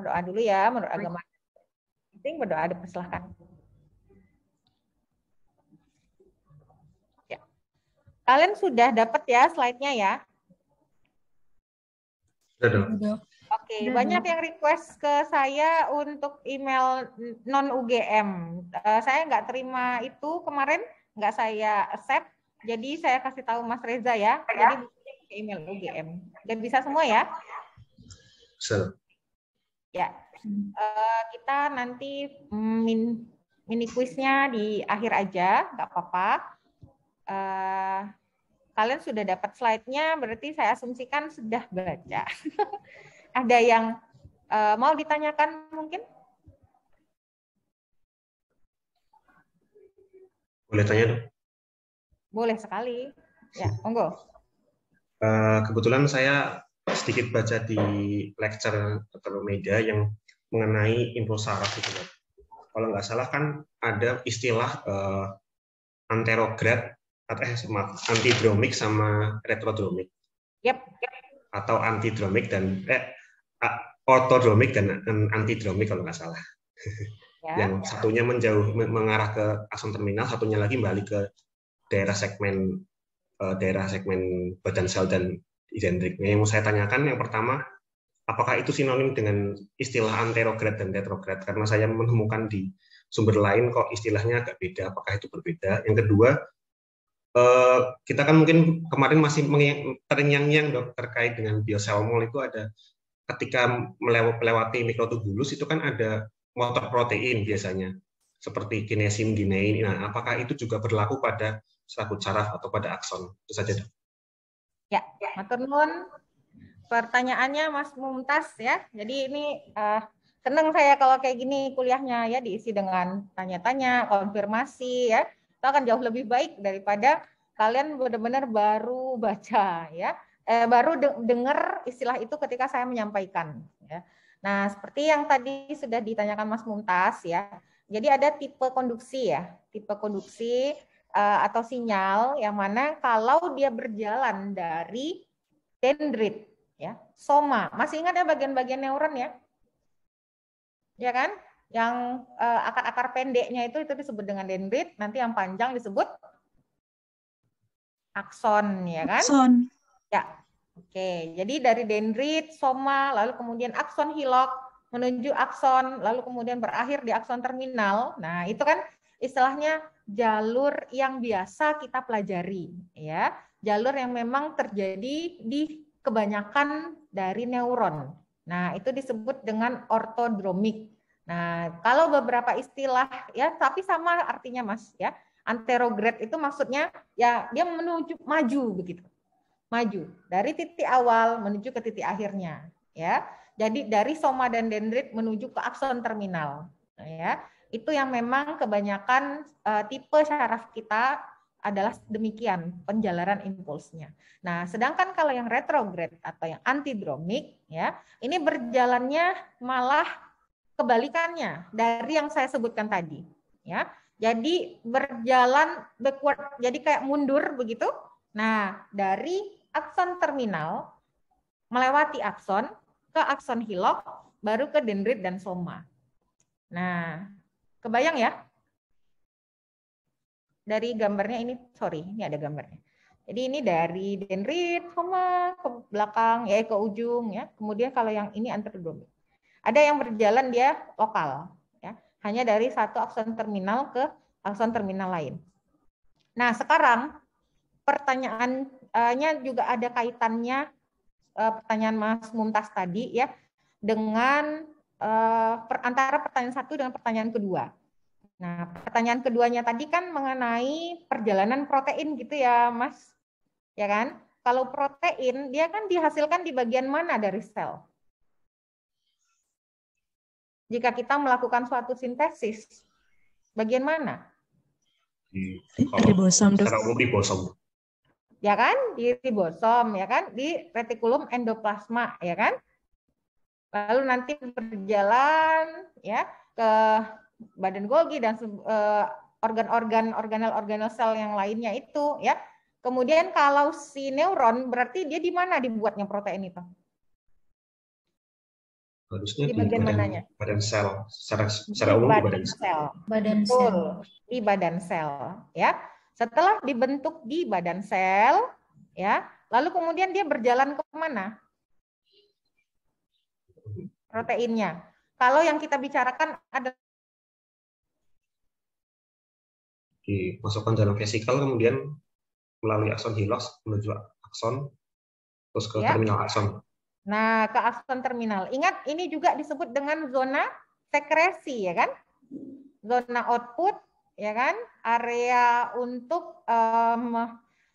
berdoa dulu ya menurut agama penting berdoa persilahkan ya. kalian sudah dapat ya slide-nya ya Oke, okay, banyak yang request ke saya untuk email non UGM. Eh, saya nggak terima itu kemarin, nggak saya accept. Jadi saya kasih tahu Mas Reza ya. ya. Jadi email UGM. Dan bisa semua ya? Bisa. Ya, hmm. eh, kita nanti hmm, min, mini kuisnya di akhir aja, nggak apa-apa. Eh, kalian sudah dapat slide-nya, berarti saya asumsikan sudah baca. Ada yang eh, mau ditanyakan mungkin? Boleh tanya dong? Boleh sekali. Ya, monggo. kebetulan saya sedikit baca di lecture atau media yang mengenai info saraf itu. Kalau nggak salah kan ada istilah uh, anterograd atau eh, sama antidromik sama retrodromik. Yep. Atau antidromik dan eh, ortodromik dan antidromik kalau nggak salah. Yeah, yang satunya menjauh mengarah ke asam terminal, satunya lagi balik ke daerah segmen uh, daerah segmen badan sel dan Nah, yang mau saya tanyakan yang pertama apakah itu sinonim dengan istilah anterograd dan retrograd karena saya menemukan di sumber lain kok istilahnya agak beda apakah itu berbeda yang kedua eh, kita kan mungkin kemarin masih terngiang nyang dok terkait dengan bioselmol itu ada ketika melewati mikrotubulus itu kan ada motor protein biasanya seperti kinesin ginein nah apakah itu juga berlaku pada serabut saraf atau pada akson itu saja dok Ya, ya, matur nuwun. Pertanyaannya Mas Mumtaz ya. Jadi ini uh, eh, senang saya kalau kayak gini kuliahnya ya diisi dengan tanya-tanya, konfirmasi ya. Itu akan jauh lebih baik daripada kalian benar-benar baru baca ya. Eh, baru de dengar istilah itu ketika saya menyampaikan ya. Nah, seperti yang tadi sudah ditanyakan Mas Mumtaz ya. Jadi ada tipe konduksi ya. Tipe konduksi Eh, atau sinyal yang mana kalau dia berjalan dari dendrit ya soma masih ingat ya bagian-bagian neuron ya ya kan yang eh, akar-akar pendeknya itu itu disebut dengan dendrit nanti yang panjang disebut akson ya kan akson ya oke jadi dari dendrit soma lalu kemudian akson hilok menuju akson lalu kemudian berakhir di akson terminal nah itu kan istilahnya jalur yang biasa kita pelajari ya jalur yang memang terjadi di kebanyakan dari neuron nah itu disebut dengan ortodromik nah kalau beberapa istilah ya tapi sama artinya mas ya anterograde itu maksudnya ya dia menuju maju begitu maju dari titik awal menuju ke titik akhirnya ya jadi dari soma dan dendrit menuju ke akson terminal ya itu yang memang kebanyakan uh, tipe saraf kita adalah demikian penjalaran impulsnya. Nah, sedangkan kalau yang retrograde atau yang antidromik ya, ini berjalannya malah kebalikannya dari yang saya sebutkan tadi, ya. Jadi berjalan backward, jadi kayak mundur begitu. Nah, dari akson terminal melewati akson ke akson hilok baru ke dendrit dan soma. Nah, Kebayang ya? Dari gambarnya ini, sorry, ini ada gambarnya. Jadi ini dari dendrit, koma ke belakang, ya ke ujung ya. Kemudian kalau yang ini antrodomi. Ada yang berjalan dia lokal, ya. Hanya dari satu akson terminal ke akson terminal lain. Nah sekarang pertanyaannya juga ada kaitannya eh, pertanyaan Mas Mumtaz tadi ya dengan eh, antara pertanyaan satu dengan pertanyaan kedua. Nah, pertanyaan keduanya tadi kan mengenai perjalanan protein gitu ya, Mas. Ya kan? Kalau protein, dia kan dihasilkan di bagian mana dari sel? Jika kita melakukan suatu sintesis, bagian mana? Di ribosom. Ya kan? Di ribosom, ya kan? Di retikulum endoplasma, ya kan? Lalu nanti berjalan ya ke badan Golgi dan eh, organ-organ organel organel sel yang lainnya itu ya. Kemudian kalau si neuron berarti dia di mana dibuatnya protein itu? Harusnya di bagian badan, mananya? Badan sel, secara, secara umum badan, badan sel. Badan sel. di badan sel ya. Setelah dibentuk di badan sel ya, lalu kemudian dia berjalan ke mana? Mhm. Proteinnya. Kalau yang kita bicarakan adalah dimasukkan dalam vesikel kemudian melalui akson hilos menuju akson terus ke ya. terminal akson. Nah, ke akson terminal. Ingat ini juga disebut dengan zona sekresi ya kan? Zona output ya kan? Area untuk um,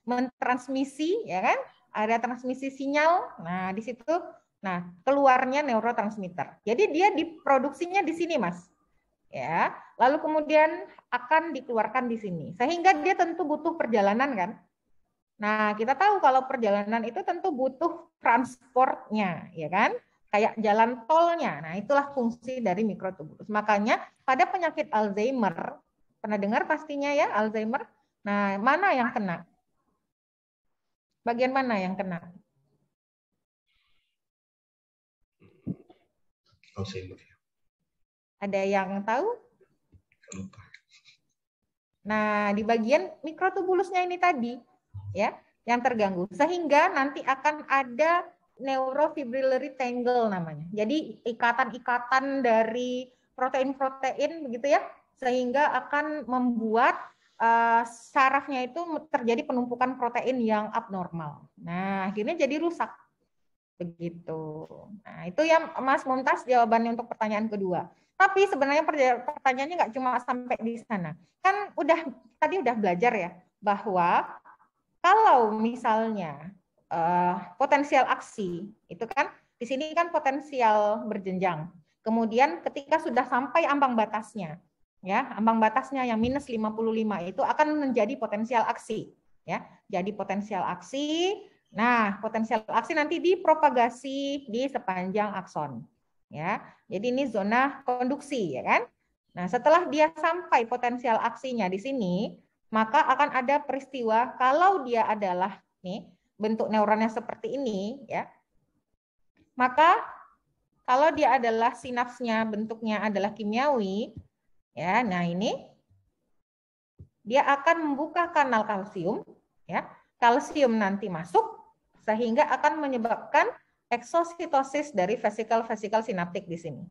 mentransmisi ya kan? Area transmisi sinyal. Nah, di situ nah keluarnya neurotransmitter. Jadi dia diproduksinya di sini, Mas ya. Lalu kemudian akan dikeluarkan di sini. Sehingga dia tentu butuh perjalanan kan? Nah, kita tahu kalau perjalanan itu tentu butuh transportnya, ya kan? Kayak jalan tolnya. Nah, itulah fungsi dari mikrotubulus. Makanya pada penyakit Alzheimer, pernah dengar pastinya ya Alzheimer? Nah, mana yang kena? Bagian mana yang kena? Alzheimer. Ada yang tahu? Lupa. Nah, di bagian mikrotubulusnya ini tadi, ya, yang terganggu. Sehingga nanti akan ada neurofibrillary tangle namanya. Jadi ikatan-ikatan dari protein-protein begitu ya, sehingga akan membuat uh, sarafnya itu terjadi penumpukan protein yang abnormal. Nah, akhirnya jadi rusak. Begitu. Nah, itu yang Mas Muntas jawabannya untuk pertanyaan kedua. Tapi sebenarnya pertanyaannya nggak cuma sampai di sana. Kan udah tadi udah belajar ya bahwa kalau misalnya uh, potensial aksi itu kan di sini kan potensial berjenjang. Kemudian ketika sudah sampai ambang batasnya, ya, ambang batasnya yang minus 55 itu akan menjadi potensial aksi, ya. Jadi potensial aksi. Nah, potensial aksi nanti dipropagasi di sepanjang akson ya. Jadi ini zona konduksi ya kan. Nah, setelah dia sampai potensial aksinya di sini, maka akan ada peristiwa kalau dia adalah nih bentuk neuronnya seperti ini ya. Maka kalau dia adalah sinapsnya bentuknya adalah kimiawi ya. Nah, ini dia akan membuka kanal kalsium ya. Kalsium nanti masuk sehingga akan menyebabkan eksositosis dari vesikel-vesikel sinaptik di sini.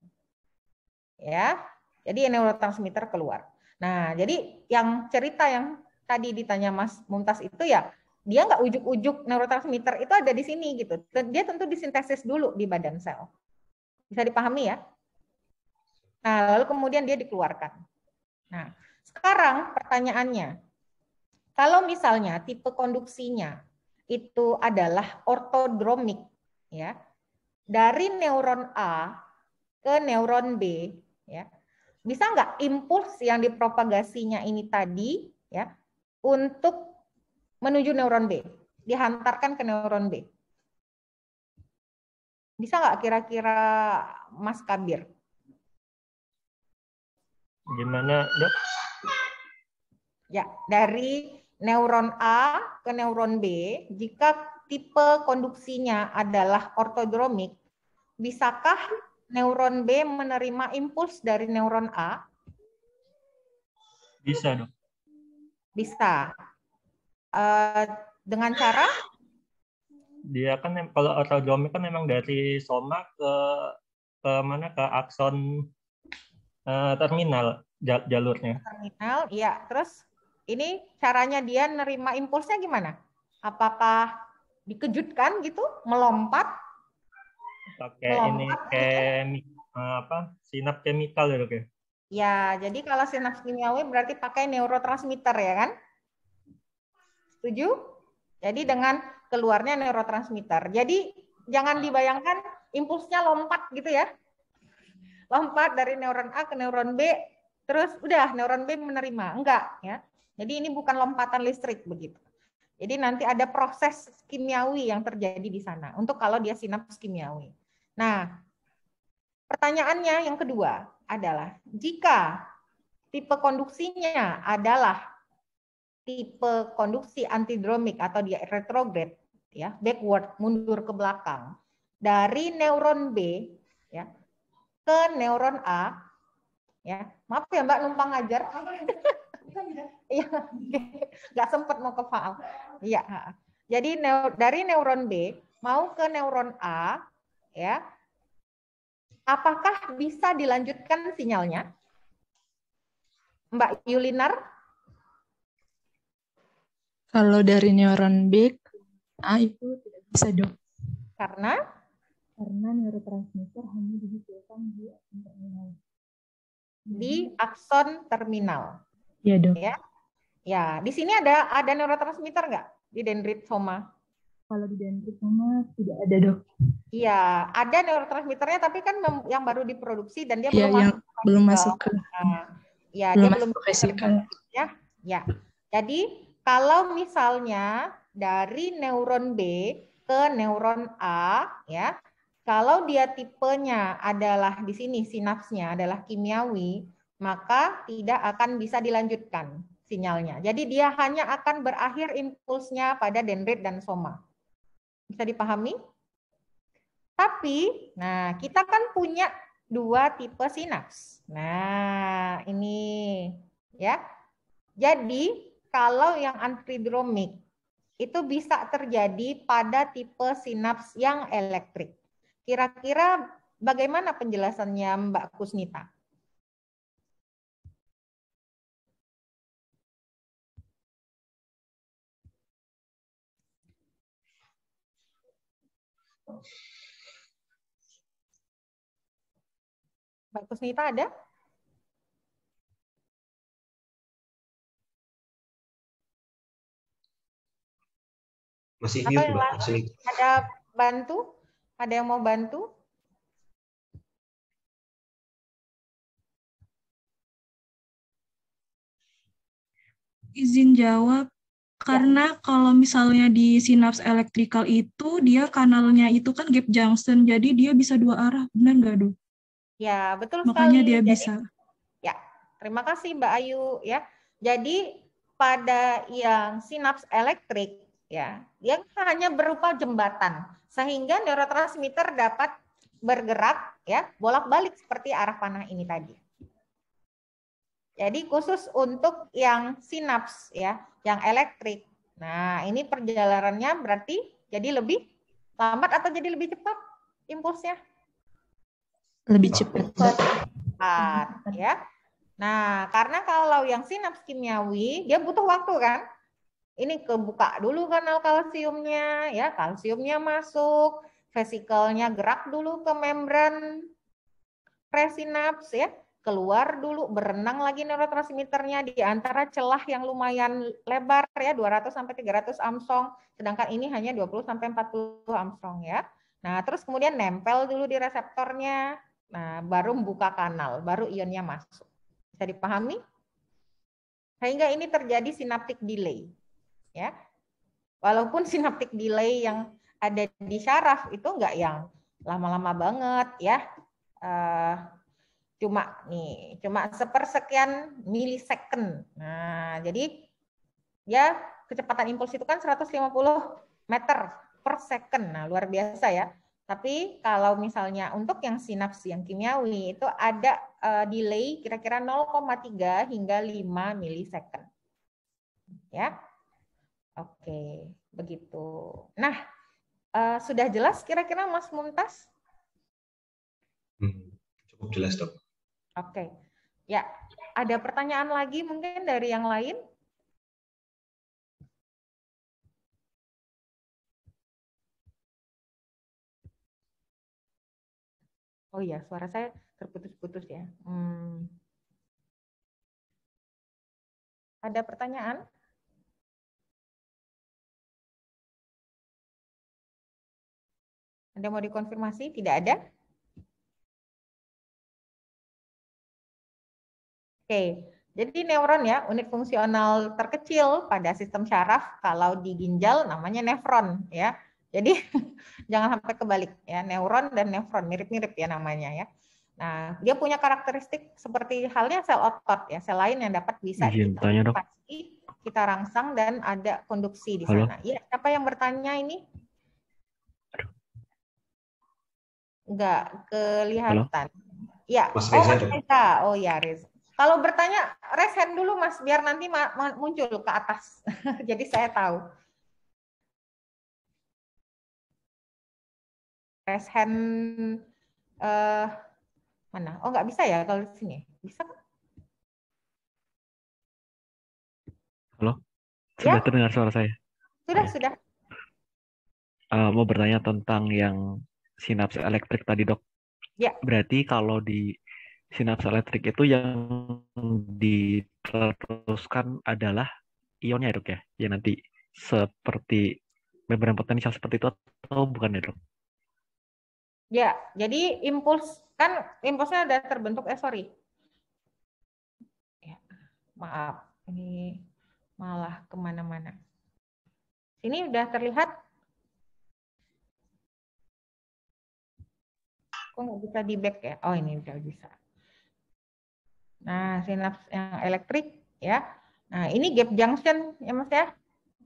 Ya. Jadi neurotransmitter keluar. Nah, jadi yang cerita yang tadi ditanya Mas Mumtaz itu ya dia nggak ujuk-ujuk neurotransmitter itu ada di sini gitu. Dia tentu disintesis dulu di badan sel. Bisa dipahami ya? Nah, lalu kemudian dia dikeluarkan. Nah, sekarang pertanyaannya, kalau misalnya tipe konduksinya itu adalah ortodromik ya dari neuron A ke neuron B ya bisa nggak impuls yang dipropagasinya ini tadi ya untuk menuju neuron B dihantarkan ke neuron B bisa nggak kira-kira Mas Kabir gimana dok ya dari neuron A ke neuron B jika tipe konduksinya adalah ortodromik, bisakah neuron B menerima impuls dari neuron A? Bisa dong. Bisa. Uh, dengan cara? Dia kan kalau ortodromik kan memang dari soma ke ke mana ke akson uh, terminal jalurnya. Terminal, Iya. Terus ini caranya dia nerima impulsnya gimana? Apakah dikejutkan gitu, melompat. Pakai melompat, ini kemi, eh, apa? Sinap kimikal ya, Oke ya? ya? jadi kalau sinaps kimiawi berarti pakai neurotransmitter ya kan? Setuju? Jadi dengan keluarnya neurotransmitter. Jadi jangan dibayangkan impulsnya lompat gitu ya. Lompat dari neuron A ke neuron B, terus udah neuron B menerima. Enggak ya. Jadi ini bukan lompatan listrik begitu. Jadi nanti ada proses kimiawi yang terjadi di sana untuk kalau dia sinaps kimiawi. Nah, pertanyaannya yang kedua adalah jika tipe konduksinya adalah tipe konduksi antidromik atau dia retrograde ya, backward, mundur ke belakang dari neuron B ya ke neuron A ya. Maaf ya Mbak numpang ngajar. Kan ya? Iya, nggak sempat mau ke faal. Iya. Jadi dari neuron B mau ke neuron A, ya. Apakah bisa dilanjutkan sinyalnya? Mbak Yulinar? Kalau dari neuron B, A itu tidak bisa dong. Karena? Karena neurotransmitter hanya dihasilkan di akson terminal. Di akson terminal. Iya dong. Ya, ya di sini ada ada neurotransmitter nggak di dendrit soma? Kalau di dendrit soma tidak ada dok. Iya, ada neurotransmitternya tapi kan yang baru diproduksi dan dia ya, belum masuk. Belum masuk ke. Nah, iya, dia masuk belum ke Ya, ya. Jadi kalau misalnya dari neuron B ke neuron A, ya, kalau dia tipenya adalah di sini sinapsnya adalah kimiawi, maka tidak akan bisa dilanjutkan sinyalnya. Jadi dia hanya akan berakhir impulsnya pada dendrit dan soma. Bisa dipahami? Tapi, nah kita kan punya dua tipe sinaps. Nah, ini ya. Jadi, kalau yang antidromik itu bisa terjadi pada tipe sinaps yang elektrik. Kira-kira bagaimana penjelasannya Mbak Kusnita? Bagus Kusnita ada? Masih Atau mute, Mbak. Masih. Ada bantu? Ada yang mau bantu? Izin jawab. Ya. Karena kalau misalnya di sinaps elektrikal itu dia kanalnya itu kan gap junction, jadi dia bisa dua arah, benar nggak do? Ya betul Makanya sekali. Makanya dia jadi, bisa. Ya terima kasih Mbak Ayu ya. Jadi pada yang sinaps elektrik ya, yang hanya berupa jembatan sehingga neurotransmitter dapat bergerak ya bolak-balik seperti arah panah ini tadi. Jadi khusus untuk yang sinaps ya, yang elektrik. Nah, ini perjalanannya berarti jadi lebih lambat atau jadi lebih cepat impulsnya? Lebih cepat. Cepat ya. Nah, karena kalau yang sinaps kimiawi dia butuh waktu kan? Ini kebuka dulu kanal kalsiumnya ya, kalsiumnya masuk, vesikelnya gerak dulu ke membran presinaps ya keluar dulu, berenang lagi neurotransmitternya di antara celah yang lumayan lebar ya 200 sampai 300 amsong sedangkan ini hanya 20 sampai 40 amsong ya. Nah, terus kemudian nempel dulu di reseptornya. Nah, baru membuka kanal, baru ionnya masuk. Bisa dipahami? Sehingga ini terjadi sinaptik delay. Ya. Walaupun sinaptik delay yang ada di syaraf itu enggak yang lama-lama banget ya. Uh, cuma nih cuma sepersekian milisecond nah jadi ya kecepatan impuls itu kan 150 meter per second nah luar biasa ya tapi kalau misalnya untuk yang sinapsi yang kimiawi itu ada uh, delay kira-kira 0,3 hingga 5 milisecond. Ya. Oke, begitu. Nah, uh, sudah jelas kira-kira Mas Mumtaz? Hmm, cukup jelas, Dok. Oke. Ya, ada pertanyaan lagi mungkin dari yang lain? Oh iya, suara saya terputus-putus ya. Hmm. Ada pertanyaan? Ada mau dikonfirmasi? Tidak ada? Oke, jadi neuron ya unit fungsional terkecil pada sistem syaraf kalau di ginjal namanya nefron ya. Jadi jangan sampai kebalik ya neuron dan nefron mirip-mirip ya namanya ya. Nah dia punya karakteristik seperti halnya sel otot ya sel lain yang dapat bisa kita rangsang dan ada konduksi di Halo? sana. Iya siapa yang bertanya ini? Enggak kelihatan. Halo? Ya, oh, Reza. Oh, Mas iya, Reza. Oh ya Reza. Kalau bertanya, raise dulu Mas, biar nanti muncul ke atas. Jadi saya tahu. Raise hand uh, eh, mana? Oh nggak bisa ya kalau di sini. Bisa Halo, ya. sudah ya? terdengar suara saya? Sudah, sudah. Uh, mau bertanya tentang yang sinaps elektrik tadi dok. Ya. Berarti kalau di Sinaps elektrik itu yang diteruskan adalah ionnya ya, dok ya, ya nanti seperti membran potensial seperti itu atau bukan ya dok? Ya, jadi impuls kan impulsnya ada terbentuk eh sorry. Ya, maaf, ini malah kemana-mana. Ini udah terlihat? Kok nggak bisa di back ya? Oh ini udah bisa. Nah, sinaps yang elektrik ya. Nah, ini gap junction ya Mas ya.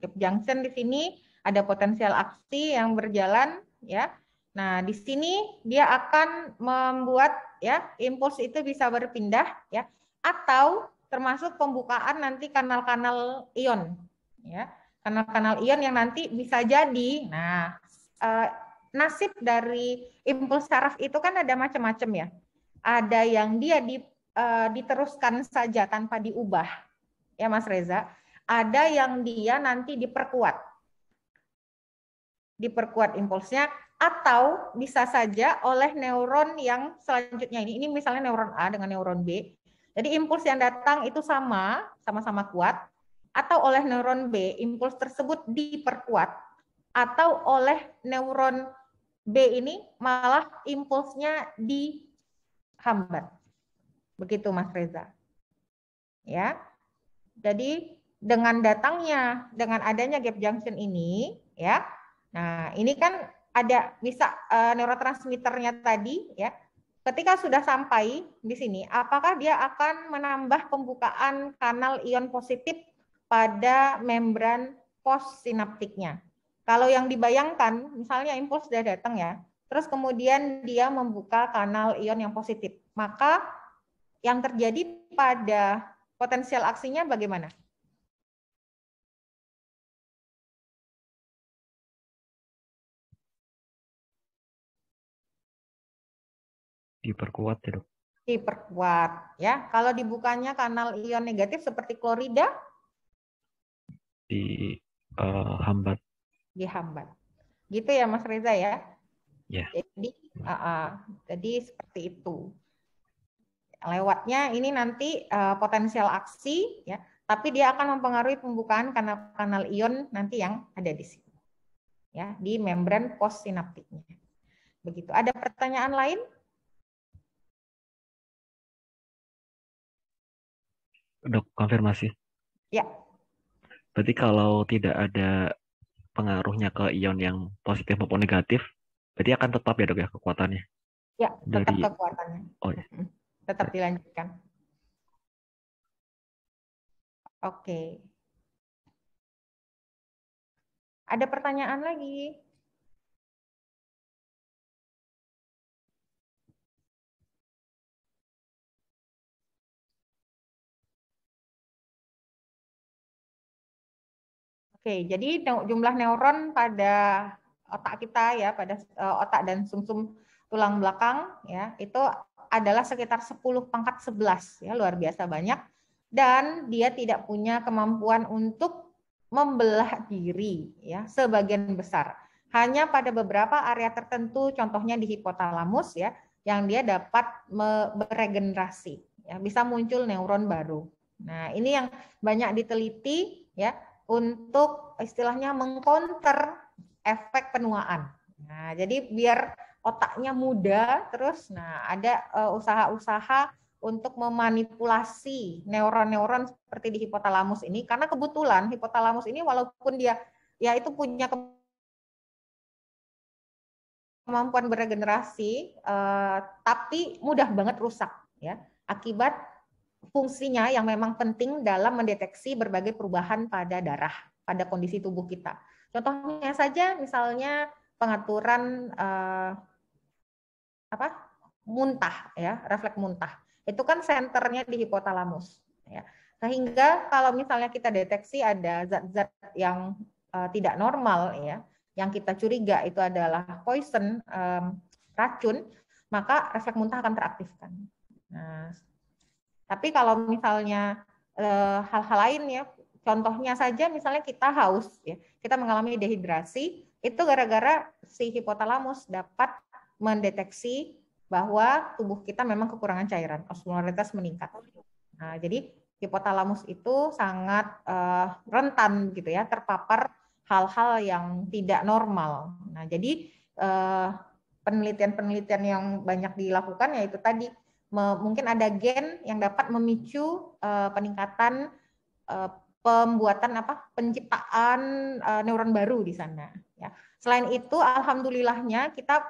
Gap junction di sini ada potensial aksi yang berjalan ya. Nah, di sini dia akan membuat ya impuls itu bisa berpindah ya atau termasuk pembukaan nanti kanal-kanal ion ya kanal-kanal ion yang nanti bisa jadi nah eh, nasib dari impuls saraf itu kan ada macam-macam ya ada yang dia di uh, diteruskan saja tanpa diubah, ya Mas Reza. Ada yang dia nanti diperkuat, diperkuat impulsnya, atau bisa saja oleh neuron yang selanjutnya ini. Ini misalnya neuron A dengan neuron B. Jadi impuls yang datang itu sama, sama-sama kuat, atau oleh neuron B impuls tersebut diperkuat, atau oleh neuron B ini malah impulsnya dihambat. Begitu Mas Reza. Ya. Jadi dengan datangnya, dengan adanya gap junction ini, ya. Nah, ini kan ada bisa e, neurotransmitternya tadi, ya. Ketika sudah sampai di sini, apakah dia akan menambah pembukaan kanal ion positif pada membran postsinaptiknya? Kalau yang dibayangkan, misalnya impuls sudah datang ya, terus kemudian dia membuka kanal ion yang positif, maka yang terjadi pada potensial aksinya bagaimana? Diperkuat ya dok? Diperkuat ya. Kalau dibukanya kanal ion negatif seperti klorida? Dihambat. Eh, uh, Dihambat. Gitu ya Mas Reza ya? Ya. Yeah. Jadi, uh, uh, jadi seperti itu. Lewatnya ini nanti uh, potensial aksi ya, tapi dia akan mempengaruhi pembukaan kanal-kanal ion nanti yang ada di sini. Ya, di membran postsinaptiknya. Begitu. Ada pertanyaan lain? Dok, konfirmasi. Ya. Berarti kalau tidak ada pengaruhnya ke ion yang positif maupun negatif, berarti akan tetap ya dok ya kekuatannya? Ya, tetap Dari... kekuatannya. Oh ya tetap dilanjutkan. Oke. Okay. Ada pertanyaan lagi? Oke, jadi jumlah neuron pada otak kita ya, pada eh, otak dan sumsum -sum tulang belakang ya, itu adalah sekitar 10 pangkat 11 ya luar biasa banyak dan dia tidak punya kemampuan untuk membelah diri ya sebagian besar hanya pada beberapa area tertentu contohnya di hipotalamus ya yang dia dapat meregenerasi ya bisa muncul neuron baru nah ini yang banyak diteliti ya untuk istilahnya mengcounter efek penuaan nah jadi biar otaknya muda terus nah ada eh, usaha-usaha untuk memanipulasi neuron-neuron seperti di hipotalamus ini karena kebetulan hipotalamus ini walaupun dia ya itu punya kemampuan beregenerasi eh, tapi mudah banget rusak ya akibat fungsinya yang memang penting dalam mendeteksi berbagai perubahan pada darah pada kondisi tubuh kita contohnya saja misalnya pengaturan eh, apa muntah ya refleks muntah itu kan senternya di hipotalamus ya sehingga kalau misalnya kita deteksi ada zat-zat yang uh, tidak normal ya yang kita curiga itu adalah poison um, racun maka refleks muntah akan teraktifkan nah tapi kalau misalnya eh, hal-hal uh, lain ya contohnya saja misalnya kita haus ya kita mengalami dehidrasi itu gara-gara si hipotalamus dapat mendeteksi bahwa tubuh kita memang kekurangan cairan, osmolaritas meningkat. Nah, jadi hipotalamus itu sangat uh, rentan gitu ya, terpapar hal-hal yang tidak normal. Nah, jadi penelitian eh, penelitian-penelitian yang banyak dilakukan yaitu tadi mungkin ada gen yang dapat memicu uh, peningkatan uh, pembuatan apa penciptaan uh, neuron baru di sana ya. Selain itu alhamdulillahnya kita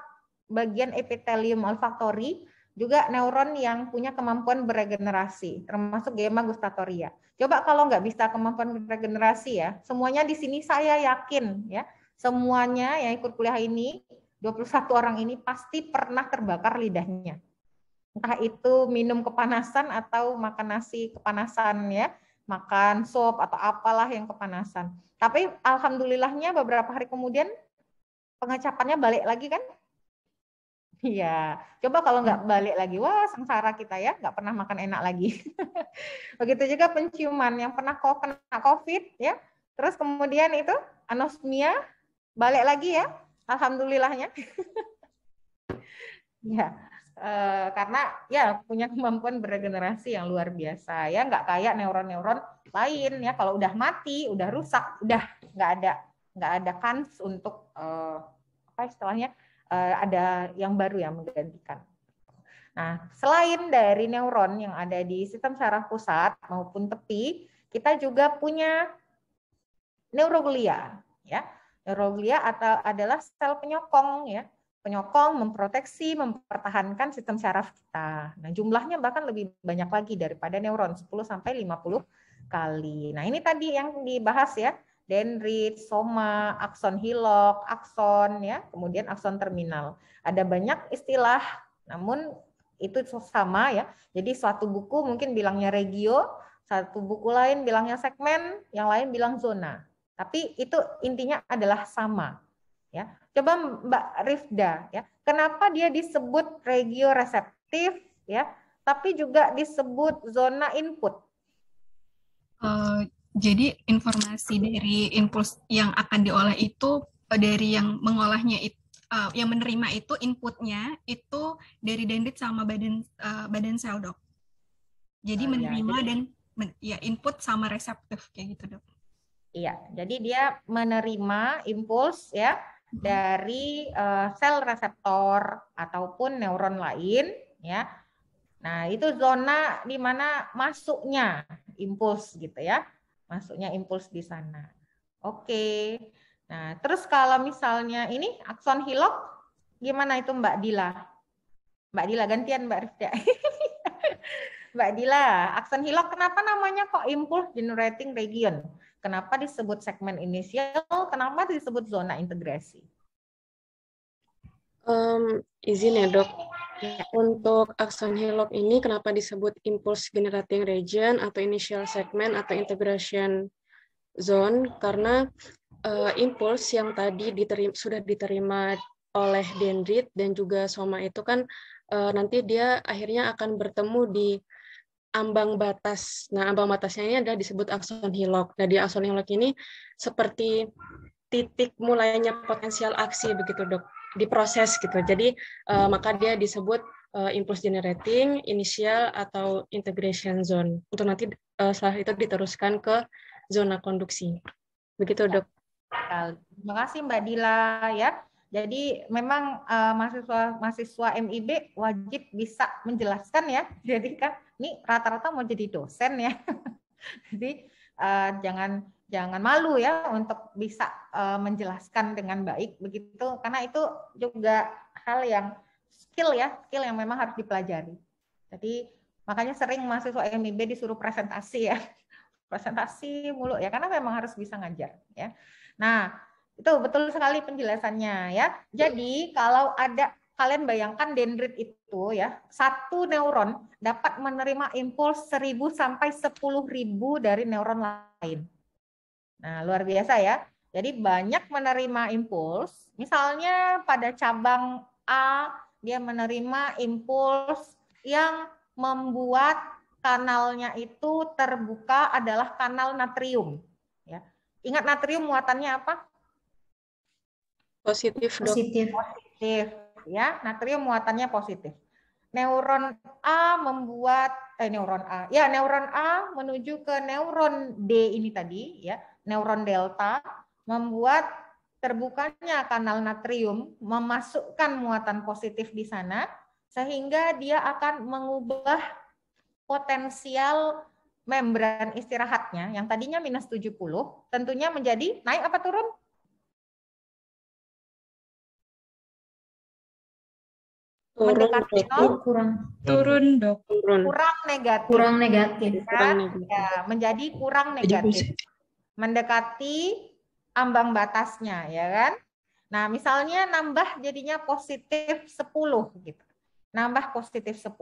bagian epitelium olfaktori, juga neuron yang punya kemampuan beregenerasi, termasuk gamma gustatoria. Coba kalau nggak bisa kemampuan beregenerasi ya, semuanya di sini saya yakin ya, semuanya yang ikut kuliah ini, 21 orang ini pasti pernah terbakar lidahnya. Entah itu minum kepanasan atau makan nasi kepanasan ya, makan sop atau apalah yang kepanasan. Tapi alhamdulillahnya beberapa hari kemudian pengecapannya balik lagi kan, Iya, coba kalau nggak hmm. balik lagi, wah sengsara kita ya, nggak pernah makan enak lagi. Begitu juga penciuman yang pernah kau kena COVID ya, terus kemudian itu anosmia, balik lagi ya, alhamdulillahnya. ya, e, karena ya punya kemampuan beregenerasi yang luar biasa ya, nggak kayak neuron-neuron lain ya, kalau udah mati, udah rusak, udah nggak ada nggak ada kans untuk e, apa istilahnya Eh, ada yang baru yang menggantikan. Nah, selain dari neuron yang ada di sistem saraf pusat maupun tepi, kita juga punya neuroglia, ya. Neuroglia atau adalah sel penyokong, ya. Penyokong memproteksi, mempertahankan sistem saraf kita. Nah, jumlahnya bahkan lebih banyak lagi daripada neuron, 10 sampai 50 kali. Nah, ini tadi yang dibahas ya dendrit, soma, akson hilok, akson ya, kemudian akson terminal. Ada banyak istilah, namun itu sama ya. Jadi suatu buku mungkin bilangnya regio, satu buku lain bilangnya segmen, yang lain bilang zona. Tapi itu intinya adalah sama. Ya. Coba Mbak Rifda ya, kenapa dia disebut regio reseptif ya, tapi juga disebut zona input? Uh, jadi informasi dari impuls yang akan diolah itu eh, dari yang mengolahnya itu uh, eh, yang menerima itu inputnya itu dari dendrit sama badan uh, badan sel dok. Jadi oh, ya, menerima ya. dan men, ya input sama reseptif kayak gitu dok. Iya, jadi dia menerima impuls ya hmm. dari uh, sel reseptor ataupun neuron lain ya. Nah, itu zona di mana masuknya impuls gitu ya. Masuknya impuls di sana. Oke. Nah, terus kalau misalnya ini akson hilok, gimana itu Mbak Dila? Mbak Dila, gantian Mbak Rifda. Mbak Dila, akson hilok kenapa namanya kok impuls generating region? Kenapa disebut segmen inisial? Kenapa disebut zona integrasi? Um, izin ya dok, untuk axon hillock ini kenapa disebut impulse generating region atau initial segment atau integration zone karena uh, eh, impuls yang tadi diterima, sudah diterima oleh dendrit dan juga soma itu kan uh, nanti dia akhirnya akan bertemu di ambang batas. Nah, ambang batasnya ini ada disebut akson hillock Nah, di akson ini seperti titik mulainya potensial aksi begitu, Dok diproses gitu. Jadi uh, maka dia disebut uh, impulse generating initial atau integration zone untuk nanti uh, setelah itu diteruskan ke zona konduksi. Begitu dok. Terima kasih Mbak Dila ya. Jadi memang uh, mahasiswa mahasiswa MIB wajib bisa menjelaskan ya. Jadi kan ini rata-rata mau jadi dosen ya. jadi uh, jangan jangan malu ya untuk bisa eh, menjelaskan dengan baik begitu karena itu juga hal yang skill ya skill yang memang harus dipelajari jadi makanya sering mahasiswa MIB disuruh presentasi ya presentasi mulu ya karena memang harus bisa ngajar ya nah itu betul sekali penjelasannya ya jadi kalau ada kalian bayangkan dendrit itu ya satu neuron dapat menerima impuls 1000 sampai 10.000 dari neuron lain Nah, luar biasa ya. Jadi banyak menerima impuls, misalnya pada cabang A dia menerima impuls yang membuat kanalnya itu terbuka adalah kanal natrium. Ya. Ingat natrium muatannya apa? Positif. Dok. Positif. Positif. Ya, natrium muatannya positif. Neuron A membuat eh neuron A. Ya, neuron A menuju ke neuron D ini tadi ya neuron delta membuat terbukanya kanal natrium memasukkan muatan positif di sana sehingga dia akan mengubah potensial membran istirahatnya yang tadinya minus 70 tentunya menjadi naik apa turun? Turun, kurang turun dok kurang negatif kurang negatif, ya. kurang negatif. Ya, menjadi kurang negatif mendekati ambang batasnya ya kan. Nah, misalnya nambah jadinya positif 10 gitu. Nambah positif 10.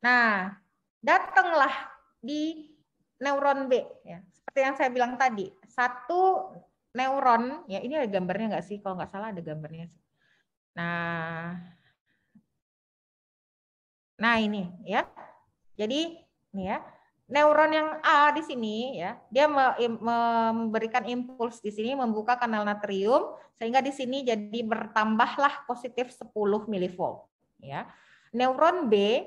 Nah, datanglah di neuron B ya. Seperti yang saya bilang tadi, satu neuron ya ini ada gambarnya nggak sih? Kalau nggak salah ada gambarnya sih. Nah, nah ini ya. Jadi ini ya, neuron yang A di sini ya, dia memberikan impuls di sini membuka kanal natrium sehingga di sini jadi bertambahlah positif 10 milivolt ya. Neuron B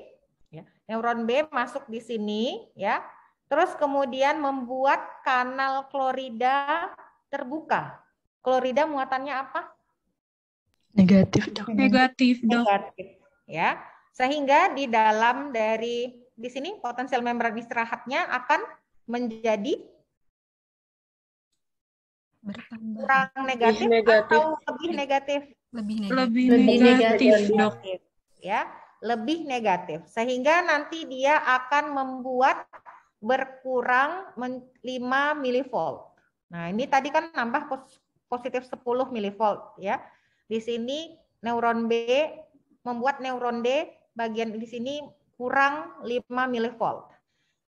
ya, neuron B masuk di sini ya. Terus kemudian membuat kanal klorida terbuka. Klorida muatannya apa? Negatif, dok. Negatif, dok. Negatif, ya. Sehingga di dalam dari di sini potensial membran istirahatnya akan menjadi bertambah kurang negatif, lebih negatif atau lebih negatif? Lebih negatif. Lebih negatif, lebih negatif dok. Ya, lebih negatif. Sehingga nanti dia akan membuat berkurang 5 milivolt. Nah, ini tadi kan nambah positif 10 milivolt ya. Di sini neuron B membuat neuron D bagian di sini kurang 5 milivolt.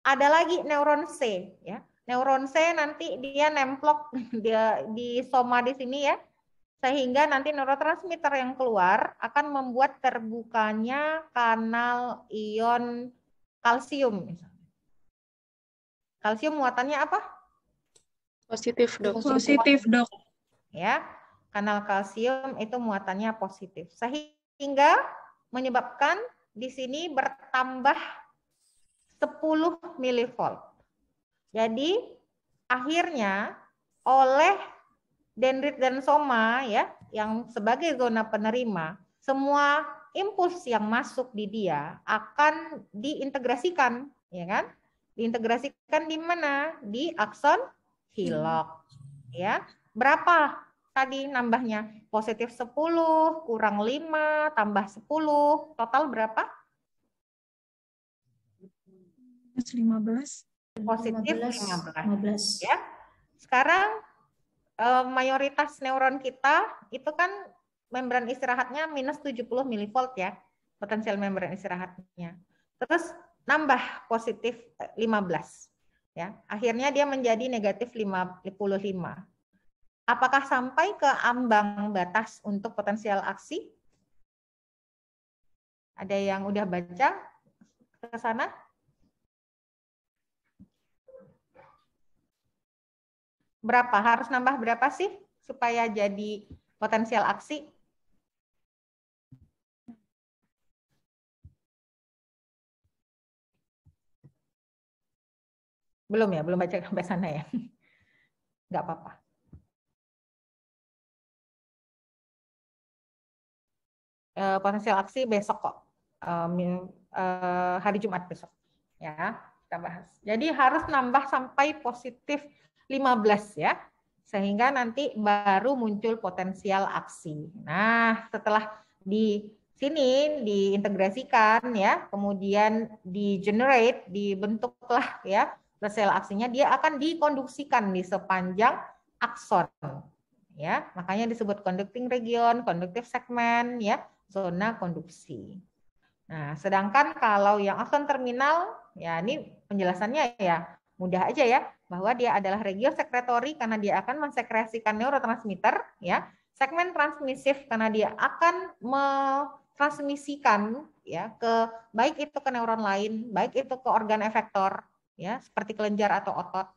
Ada lagi neuron C ya. Neuron C nanti dia nemplok dia di soma di sini ya. Sehingga nanti neurotransmitter yang keluar akan membuat terbukanya kanal ion kalsium. Kalsium muatannya apa? Positif, Dok. Positif, Dok. Ya. Kanal kalsium itu muatannya positif. Sehingga menyebabkan di sini bertambah 10 milivolt. Jadi akhirnya oleh dendrit dan soma ya yang sebagai zona penerima semua impuls yang masuk di dia akan diintegrasikan ya kan diintegrasikan di mana di akson hilok ya berapa tadi nambahnya positif 10, kurang 5, tambah 10, total berapa? 15. Positif 15. 15. 15. Ya. Sekarang eh, mayoritas neuron kita itu kan membran istirahatnya minus 70 milivolt ya, potensial membran istirahatnya. Terus nambah positif 15. Eh, ya, akhirnya dia menjadi negatif 55 apakah sampai ke ambang batas untuk potensial aksi? Ada yang udah baca ke sana? Berapa? Harus nambah berapa sih supaya jadi potensial aksi? Belum ya? Belum baca sampai sana ya? Nggak apa-apa. Eh, potensial aksi besok kok eh, eh, hari Jumat besok ya kita bahas. Jadi harus nambah sampai positif 15 ya sehingga nanti baru muncul potensial aksi. Nah, setelah di sini diintegrasikan ya, kemudian di generate, dibentuklah ya sel aksinya dia akan dikonduksikan di sepanjang akson ya. Makanya disebut conducting region, conductive segment ya zona konduksi. Nah, sedangkan kalau yang akson terminal, ya ini penjelasannya ya mudah aja ya, bahwa dia adalah regio sekretori karena dia akan mensekresikan neurotransmitter, ya segmen transmisif karena dia akan mentransmisikan ya ke baik itu ke neuron lain, baik itu ke organ efektor, ya seperti kelenjar atau otot,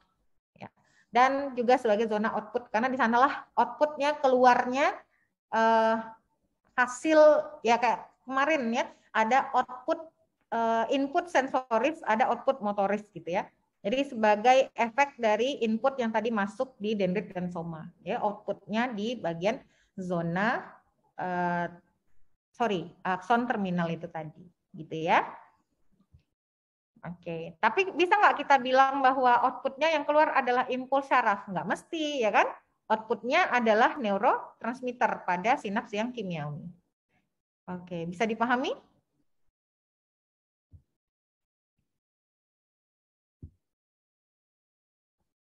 ya dan juga sebagai zona output karena di sanalah outputnya keluarnya eh, hasil ya kayak kemarin ya ada output eh, input sensoris, ada output motoris gitu ya. Jadi sebagai efek dari input yang tadi masuk di dendrit dan soma, ya outputnya di bagian zona eh, sorry akson terminal itu tadi, gitu ya. Oke, okay. tapi bisa nggak kita bilang bahwa outputnya yang keluar adalah impuls saraf Nggak mesti, ya kan? Outputnya adalah neurotransmitter pada sinaps yang kimiawi. Oke, bisa dipahami?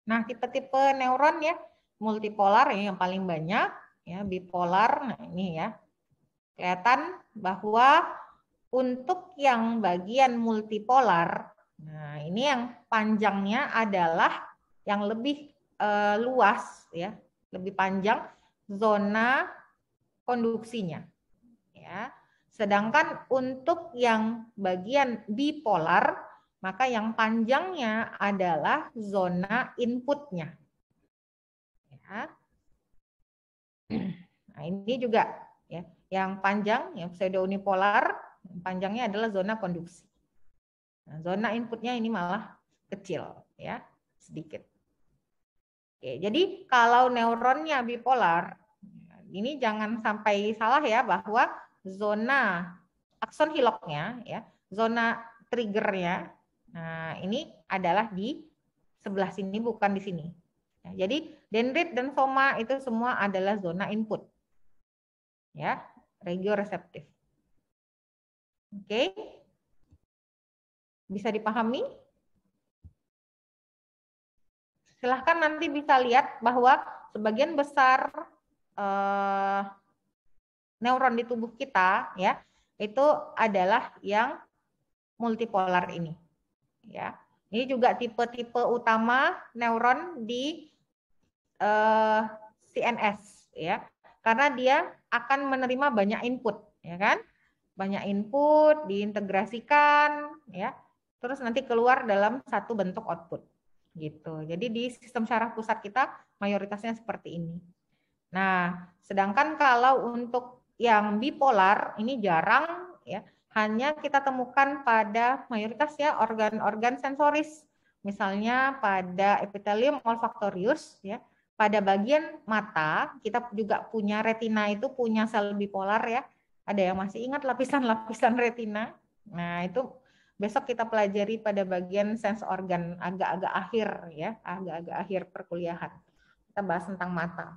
Nah, tipe-tipe neuron ya, multipolar ini yang paling banyak, ya bipolar. Nah, ini ya. Kelihatan bahwa untuk yang bagian multipolar, nah ini yang panjangnya adalah yang lebih e, luas ya lebih panjang zona konduksinya. Ya. Sedangkan untuk yang bagian bipolar, maka yang panjangnya adalah zona inputnya. Ya. Nah, ini juga ya, yang panjang, yang pseudo unipolar, panjangnya adalah zona konduksi. Nah, zona inputnya ini malah kecil, ya, sedikit. Oke, jadi kalau neuronnya bipolar, ini jangan sampai salah ya bahwa zona akson hiloknya ya, zona triggernya, nah ini adalah di sebelah sini bukan di sini. Nah, jadi dendrit dan soma itu semua adalah zona input, ya regio reseptif. Oke, bisa dipahami? silahkan nanti bisa lihat bahwa sebagian besar uh, neuron di tubuh kita ya itu adalah yang multipolar ini ya ini juga tipe-tipe utama neuron di uh, eh, CNS ya karena dia akan menerima banyak input ya kan banyak input diintegrasikan ya terus nanti keluar dalam satu bentuk output gitu. Jadi di sistem syaraf pusat kita mayoritasnya seperti ini. Nah, sedangkan kalau untuk yang bipolar ini jarang ya, hanya kita temukan pada mayoritas ya organ-organ sensoris. Misalnya pada epitelium olfaktorius ya, pada bagian mata kita juga punya retina itu punya sel bipolar ya. Ada yang masih ingat lapisan-lapisan retina. Nah, itu Besok kita pelajari pada bagian sense organ agak-agak akhir ya, agak-agak akhir perkuliahan. Kita bahas tentang mata.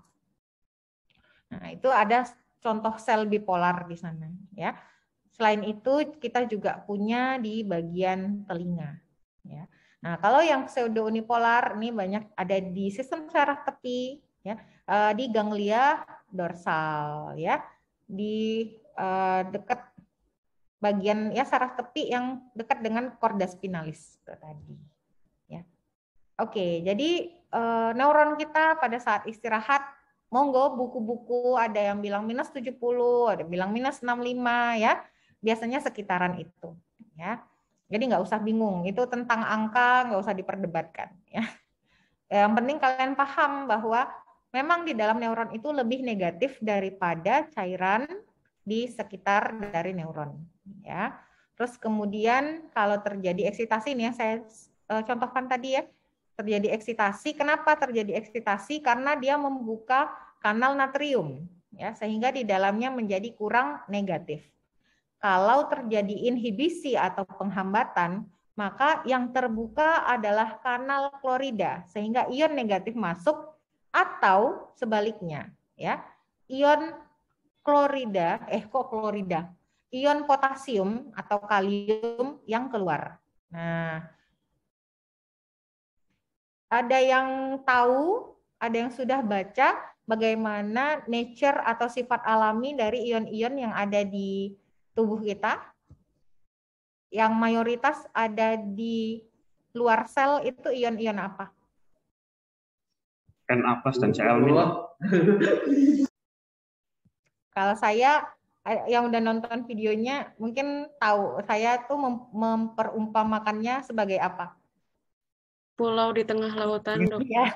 Nah, itu ada contoh sel bipolar di sana ya. Selain itu kita juga punya di bagian telinga ya. Nah, kalau yang pseudo unipolar ini banyak ada di sistem saraf tepi ya, eh, di ganglia dorsal ya, di eh, dekat bagian ya saraf tepi yang dekat dengan korda spinalis itu tadi. Ya. Oke, jadi e, neuron kita pada saat istirahat monggo buku-buku ada yang bilang minus 70, ada yang bilang minus 65 ya. Biasanya sekitaran itu ya. Jadi nggak usah bingung, itu tentang angka nggak usah diperdebatkan ya. Yang penting kalian paham bahwa memang di dalam neuron itu lebih negatif daripada cairan di sekitar dari neuron ya. Terus kemudian kalau terjadi eksitasi nih ya saya eh, contohkan tadi ya. Terjadi eksitasi, kenapa terjadi eksitasi? Karena dia membuka kanal natrium ya sehingga di dalamnya menjadi kurang negatif. Kalau terjadi inhibisi atau penghambatan, maka yang terbuka adalah kanal klorida sehingga ion negatif masuk atau sebaliknya ya. Ion klorida, eh kok klorida, ion potasium atau kalium yang keluar. Nah, ada yang tahu, ada yang sudah baca bagaimana nature atau sifat alami dari ion-ion yang ada di tubuh kita? Yang mayoritas ada di luar sel itu ion-ion apa? N plus dan Cl kalau saya eh, yang udah nonton videonya mungkin tahu saya tuh mem memperumpamakannya sebagai apa? Pulau di tengah lautan, Dok. Iya.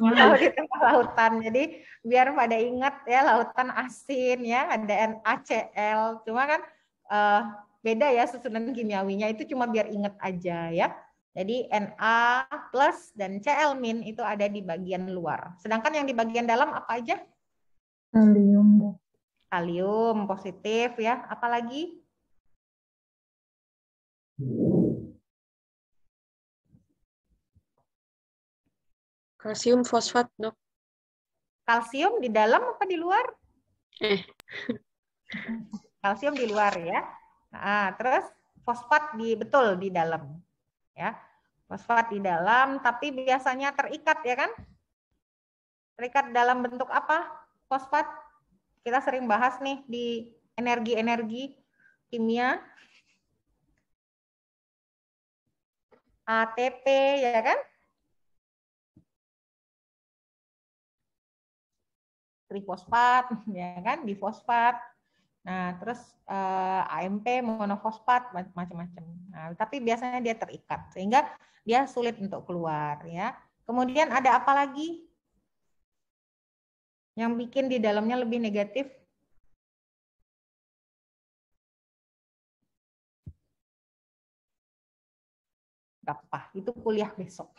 Pulau di tengah lautan. Jadi biar pada ingat ya lautan asin ya, ada NaCl. Cuma kan uh, beda ya susunan kimiawinya itu cuma biar ingat aja ya. Jadi Na plus dan Cl min itu ada di bagian luar. Sedangkan yang di bagian dalam apa aja? Kalium. Kalium positif ya. Apalagi? Kalsium fosfat, Dok. Kalsium di dalam apa di luar? Eh. Kalsium di luar ya. Nah, terus fosfat di betul di dalam. Ya. Fosfat di dalam tapi biasanya terikat ya kan? Terikat dalam bentuk apa? fosfat kita sering bahas nih di energi-energi kimia. ATP ya kan? Trifosfat ya kan, difosfat. Nah, terus eh, AMP monofosfat macam-macam. Nah, tapi biasanya dia terikat sehingga dia sulit untuk keluar ya. Kemudian ada apa lagi? Yang bikin di dalamnya lebih negatif apa itu kuliah besok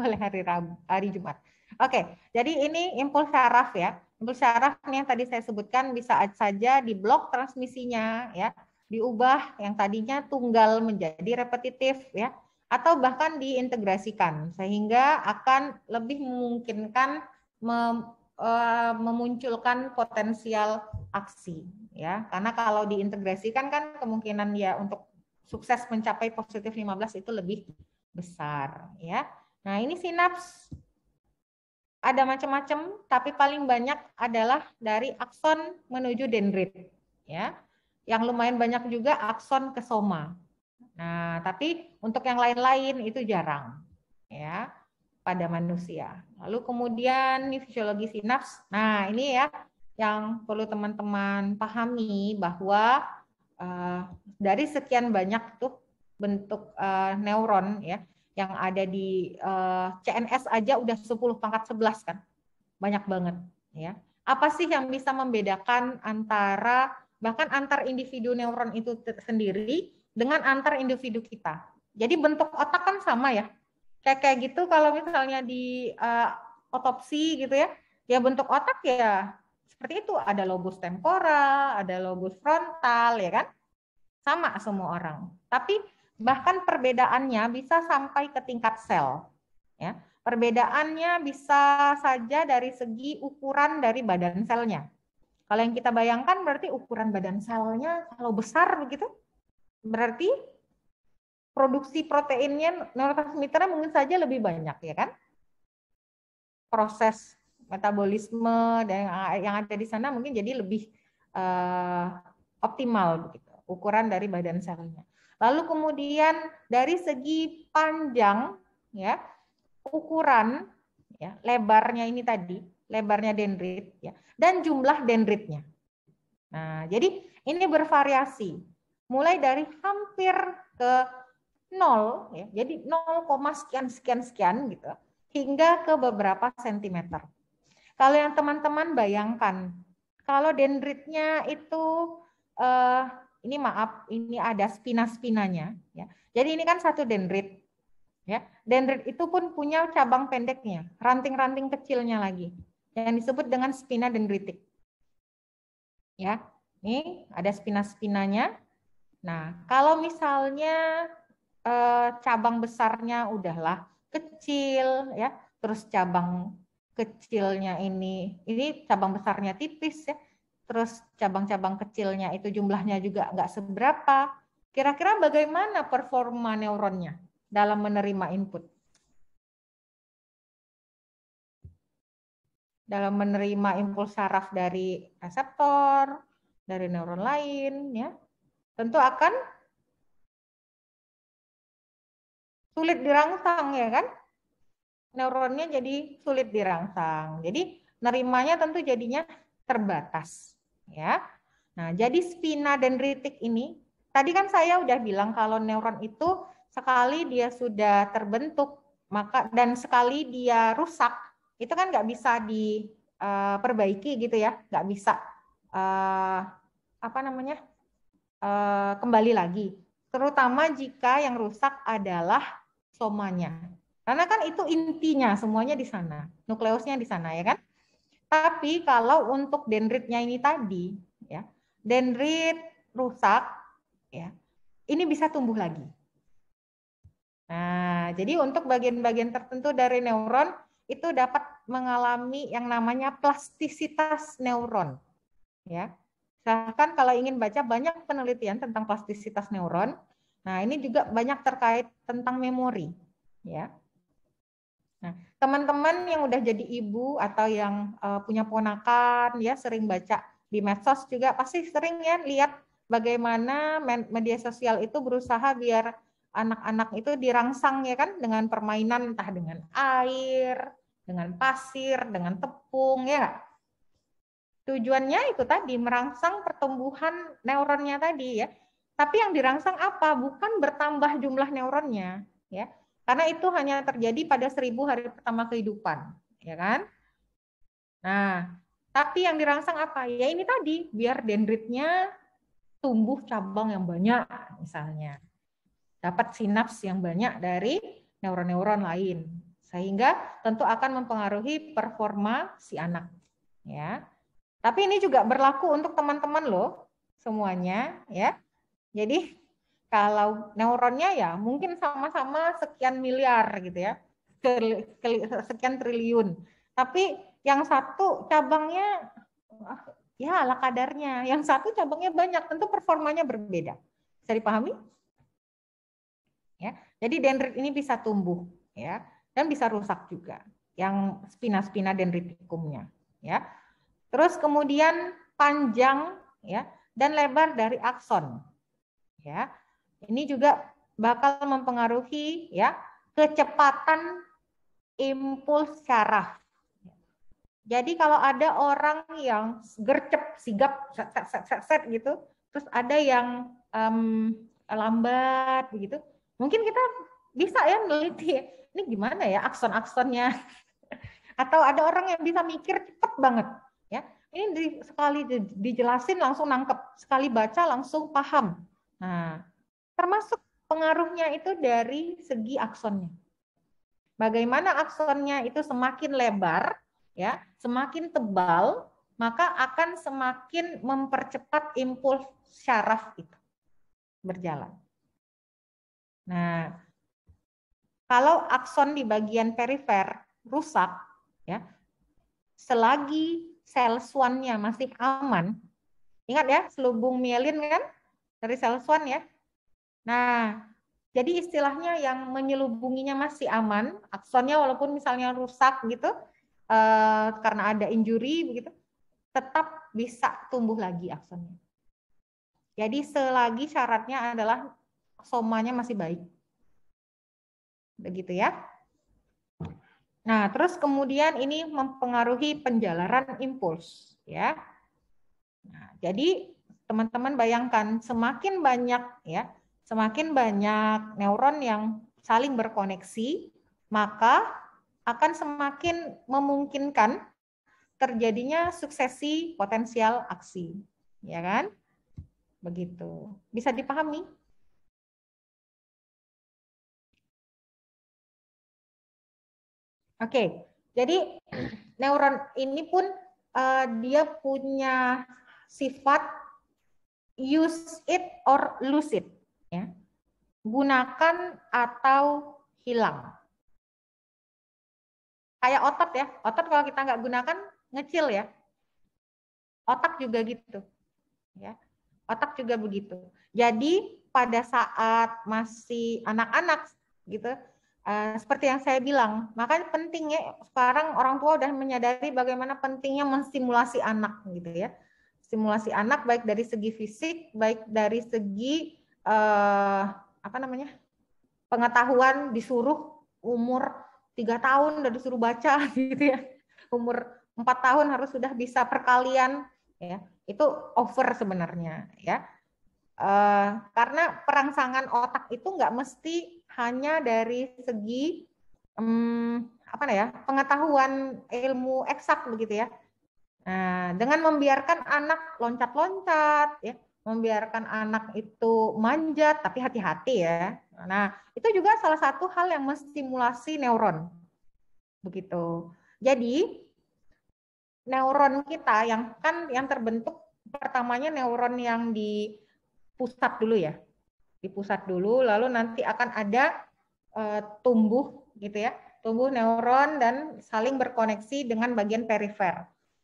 oleh hari Rabu, hari Jumat. Oke, jadi ini impuls saraf ya. Impuls saraf yang tadi saya sebutkan bisa saja di blok transmisinya ya, diubah yang tadinya tunggal menjadi repetitif ya, atau bahkan diintegrasikan sehingga akan lebih memungkinkan Eh, memunculkan potensial aksi ya karena kalau diintegrasikan kan kemungkinan ya untuk sukses mencapai positif 15 itu lebih besar ya nah ini sinaps ada macam-macam tapi paling banyak adalah dari akson menuju dendrit ya yang lumayan banyak juga akson ke soma nah tapi untuk yang lain-lain itu jarang ya pada manusia. Lalu kemudian ini fisiologi sinaps. Nah, ini ya yang perlu teman-teman pahami bahwa uh, dari sekian banyak tuh bentuk uh, neuron ya yang ada di uh, eh, CNS aja udah 10 pangkat 11 kan. Banyak banget ya. Apa sih yang bisa membedakan antara bahkan antar individu neuron itu sendiri dengan antar individu kita? Jadi bentuk otak kan sama ya, kayak kayak gitu kalau misalnya di uh, otopsi gitu ya, ya bentuk otak ya seperti itu ada lobus tempora, ada lobus frontal ya kan? Sama semua orang. Tapi bahkan perbedaannya bisa sampai ke tingkat sel ya. Perbedaannya bisa saja dari segi ukuran dari badan selnya. Kalau yang kita bayangkan berarti ukuran badan selnya kalau besar begitu berarti produksi proteinnya neurotransmitternya mungkin saja lebih banyak ya kan proses metabolisme dan yang ada di sana mungkin jadi lebih uh, optimal begitu ukuran dari badan selnya. Lalu kemudian dari segi panjang ya ukuran ya lebarnya ini tadi lebarnya dendrit ya dan jumlah dendritnya. Nah jadi ini bervariasi mulai dari hampir ke nol ya jadi 0, sekian sekian sekian gitu hingga ke beberapa sentimeter. Kalau yang teman-teman bayangkan kalau dendritnya itu eh, ini maaf ini ada spina-spinanya ya. Jadi ini kan satu dendrit ya. Dendrit itu pun punya cabang pendeknya, ranting-ranting kecilnya lagi yang disebut dengan spina dendritik. Ya. Ini ada spina-spinanya. Nah, kalau misalnya Eh, cabang besarnya udahlah kecil ya terus cabang kecilnya ini ini cabang besarnya tipis ya terus cabang-cabang kecilnya itu jumlahnya juga nggak seberapa kira-kira bagaimana performa neuronnya dalam menerima input dalam menerima impuls saraf dari reseptor dari neuron lain ya tentu akan sulit dirangsang ya kan? Neuronnya jadi sulit dirangsang. Jadi nerimanya tentu jadinya terbatas ya. Nah, jadi spina dendritik ini tadi kan saya udah bilang kalau neuron itu sekali dia sudah terbentuk maka dan sekali dia rusak itu kan nggak bisa diperbaiki eh, gitu ya, nggak bisa eh, apa namanya eh, kembali lagi. Terutama jika yang rusak adalah somanya. Karena kan itu intinya, semuanya di sana. Nukleusnya di sana ya kan? Tapi kalau untuk dendritnya ini tadi, ya, dendrit rusak, ya, ini bisa tumbuh lagi. Nah, jadi untuk bagian-bagian tertentu dari neuron itu dapat mengalami yang namanya plastisitas neuron. Ya, Bahkan kalau ingin baca banyak penelitian tentang plastisitas neuron, Nah, ini juga banyak terkait tentang memori, ya. Nah, teman-teman yang udah jadi ibu atau yang uh, punya ponakan ya sering baca di medsos juga pasti sering ya lihat bagaimana media sosial itu berusaha biar anak-anak itu dirangsang ya kan dengan permainan entah dengan air, dengan pasir, dengan tepung ya. Tujuannya itu tadi merangsang pertumbuhan neuronnya tadi ya tapi yang dirangsang apa? Bukan bertambah jumlah neuronnya, ya. Karena itu hanya terjadi pada seribu hari pertama kehidupan, ya kan? Nah, tapi yang dirangsang apa? Ya ini tadi, biar dendritnya tumbuh cabang yang banyak misalnya. Dapat sinaps yang banyak dari neuron-neuron lain. Sehingga tentu akan mempengaruhi performa si anak. ya. Tapi ini juga berlaku untuk teman-teman loh semuanya ya. Jadi kalau neuronnya ya mungkin sama-sama sekian miliar gitu ya, sekian triliun. Tapi yang satu cabangnya ah, ya ala kadarnya, yang satu cabangnya banyak, tentu performanya berbeda. Bisa dipahami? Ya, jadi dendrit ini bisa tumbuh ya dan bisa rusak juga yang spina-spina dendritikumnya ya. Terus kemudian panjang ya dan lebar dari akson ya. Ini juga bakal mempengaruhi ya kecepatan impuls syaraf. Jadi kalau ada orang yang gercep, sigap, set, set, set, set gitu, terus ada yang um, lambat begitu, mungkin kita bisa ya meneliti ini gimana ya akson-aksonnya. Atau ada orang yang bisa mikir cepet banget, ya. Ini di, sekali dijelasin langsung nangkep, sekali baca langsung paham. Nah, termasuk pengaruhnya itu dari segi aksonnya. Bagaimana aksonnya itu semakin lebar, ya, semakin tebal, maka akan semakin mempercepat impuls syaraf itu berjalan. Nah, kalau akson di bagian perifer rusak, ya, selagi sel swannya masih aman, ingat ya, selubung mielin kan, dari sales one ya. Nah, jadi istilahnya yang menyelubunginya masih aman, aksonnya walaupun misalnya rusak gitu eh, karena ada injury begitu, tetap bisa tumbuh lagi aksonnya. Jadi selagi syaratnya adalah somanya masih baik. Begitu ya. Nah, terus kemudian ini mempengaruhi penjalaran impuls ya. Nah, jadi teman-teman bayangkan semakin banyak ya, semakin banyak neuron yang saling berkoneksi, maka akan semakin memungkinkan terjadinya suksesi potensial aksi, ya kan? Begitu. Bisa dipahami? Oke, jadi neuron ini pun eh, dia punya sifat use it or lose it. Ya. Gunakan atau hilang. Kayak otot ya. Otot kalau kita nggak gunakan, ngecil ya. Otak juga gitu. ya Otak juga begitu. Jadi pada saat masih anak-anak gitu, eh, seperti yang saya bilang, maka pentingnya sekarang orang tua sudah menyadari bagaimana pentingnya mensimulasi anak gitu ya Simulasi anak baik dari segi fisik, baik dari segi eh, apa namanya pengetahuan disuruh umur tiga tahun udah disuruh baca gitu ya, umur empat tahun harus sudah bisa perkalian ya itu over sebenarnya ya eh, karena perangsangan otak itu nggak mesti hanya dari segi hmm, apa ya pengetahuan ilmu eksak begitu ya Nah, dengan membiarkan anak loncat-loncat, ya, membiarkan anak itu manjat, tapi hati-hati ya. Nah, itu juga salah satu hal yang menstimulasi neuron. Begitu. Jadi, neuron kita yang kan yang terbentuk pertamanya neuron yang di pusat dulu ya. Di pusat dulu, lalu nanti akan ada e, tumbuh gitu ya, tumbuh neuron dan saling berkoneksi dengan bagian perifer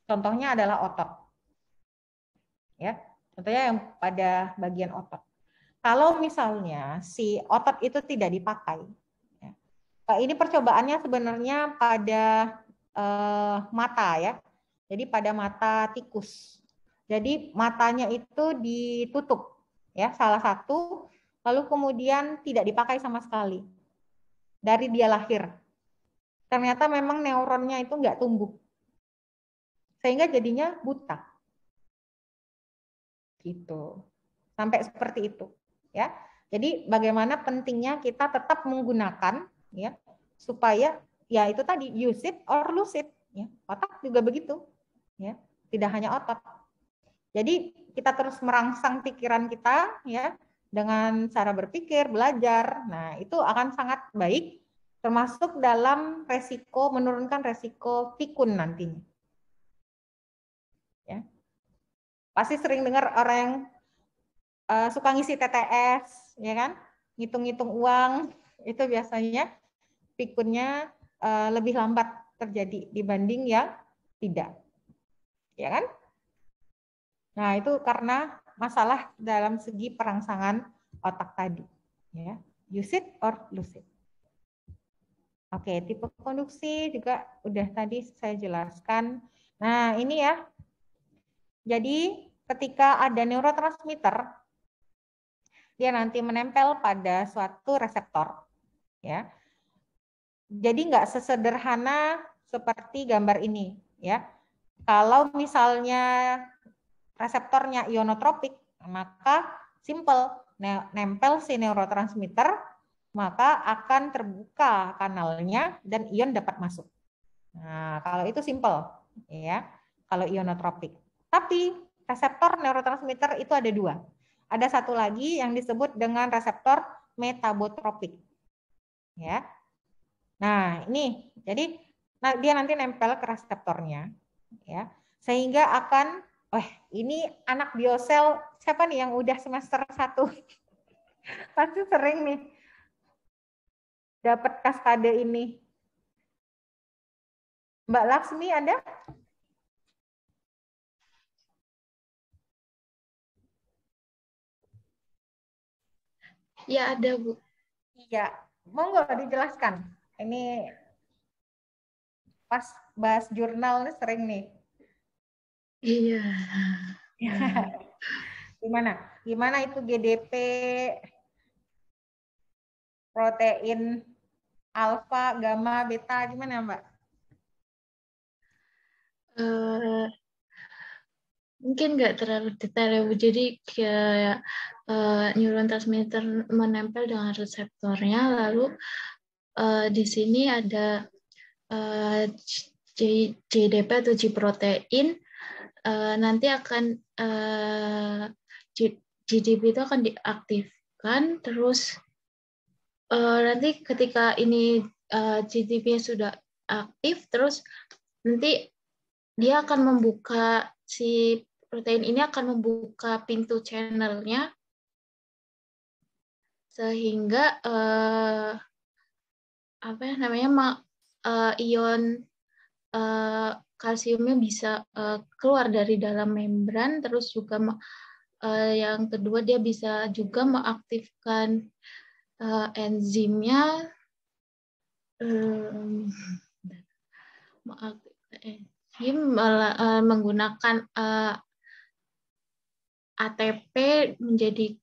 Contohnya adalah otot. Ya, contohnya yang pada bagian otot. Kalau misalnya si otot itu tidak dipakai, ya, ini percobaannya sebenarnya pada eh, mata ya. Jadi pada mata tikus. Jadi matanya itu ditutup ya salah satu lalu kemudian tidak dipakai sama sekali dari dia lahir. Ternyata memang neuronnya itu nggak tumbuh sehingga jadinya buta. Gitu. Sampai seperti itu, ya. Jadi bagaimana pentingnya kita tetap menggunakan ya supaya ya itu tadi use it or lose it ya. Otak juga begitu, ya. Tidak hanya otot. Jadi kita terus merangsang pikiran kita ya dengan cara berpikir, belajar. Nah, itu akan sangat baik termasuk dalam resiko menurunkan resiko pikun nantinya. Pasti sering dengar orang yang eh, suka ngisi TTS, ya kan? Ngitung-ngitung uang, itu biasanya pikunnya eh, lebih lambat terjadi dibanding yang tidak. Ya kan? Nah, itu karena masalah dalam segi perangsangan otak tadi. Ya, use it or lose it. Oke, tipe konduksi juga udah tadi saya jelaskan. Nah, ini ya jadi ketika ada neurotransmitter, dia nanti menempel pada suatu reseptor. ya. Jadi nggak sesederhana seperti gambar ini. ya. Kalau misalnya reseptornya ionotropik, maka simple, nempel si neurotransmitter, maka akan terbuka kanalnya dan ion dapat masuk. Nah, kalau itu simple, ya, kalau ionotropik. Tapi reseptor neurotransmitter itu ada dua. Ada satu lagi yang disebut dengan reseptor metabotropik. Ya. Nah, ini jadi nah, dia nanti nempel ke reseptornya ya. Sehingga akan wah, ini anak biosel siapa nih yang udah semester 1? Pasti sering nih dapat kaskade ini. Mbak Laksmi ada? Ya ada, Bu. Iya. Monggo dijelaskan. Ini pas bahas jurnal nih sering nih. Iya. Gimana? Gimana itu GDP protein alfa, gamma, beta gimana, Mbak? Uh, mungkin nggak terlalu detail ya Bu. Jadi kayak uh, transmitter menempel dengan reseptornya lalu uh, di sini ada uh, eh, JDP atau G protein uh, nanti akan uh, GDP itu akan diaktifkan terus uh, nanti ketika ini uh, GDP sudah aktif terus nanti dia akan membuka si protein ini akan membuka pintu channelnya sehingga uh, apa ya namanya ma, uh, ion uh, kalsiumnya bisa uh, keluar dari dalam membran terus juga uh, yang kedua dia bisa juga mengaktifkan uh, enzimnya um, mengaktifkan enzim menggunakan uh, ATP menjadi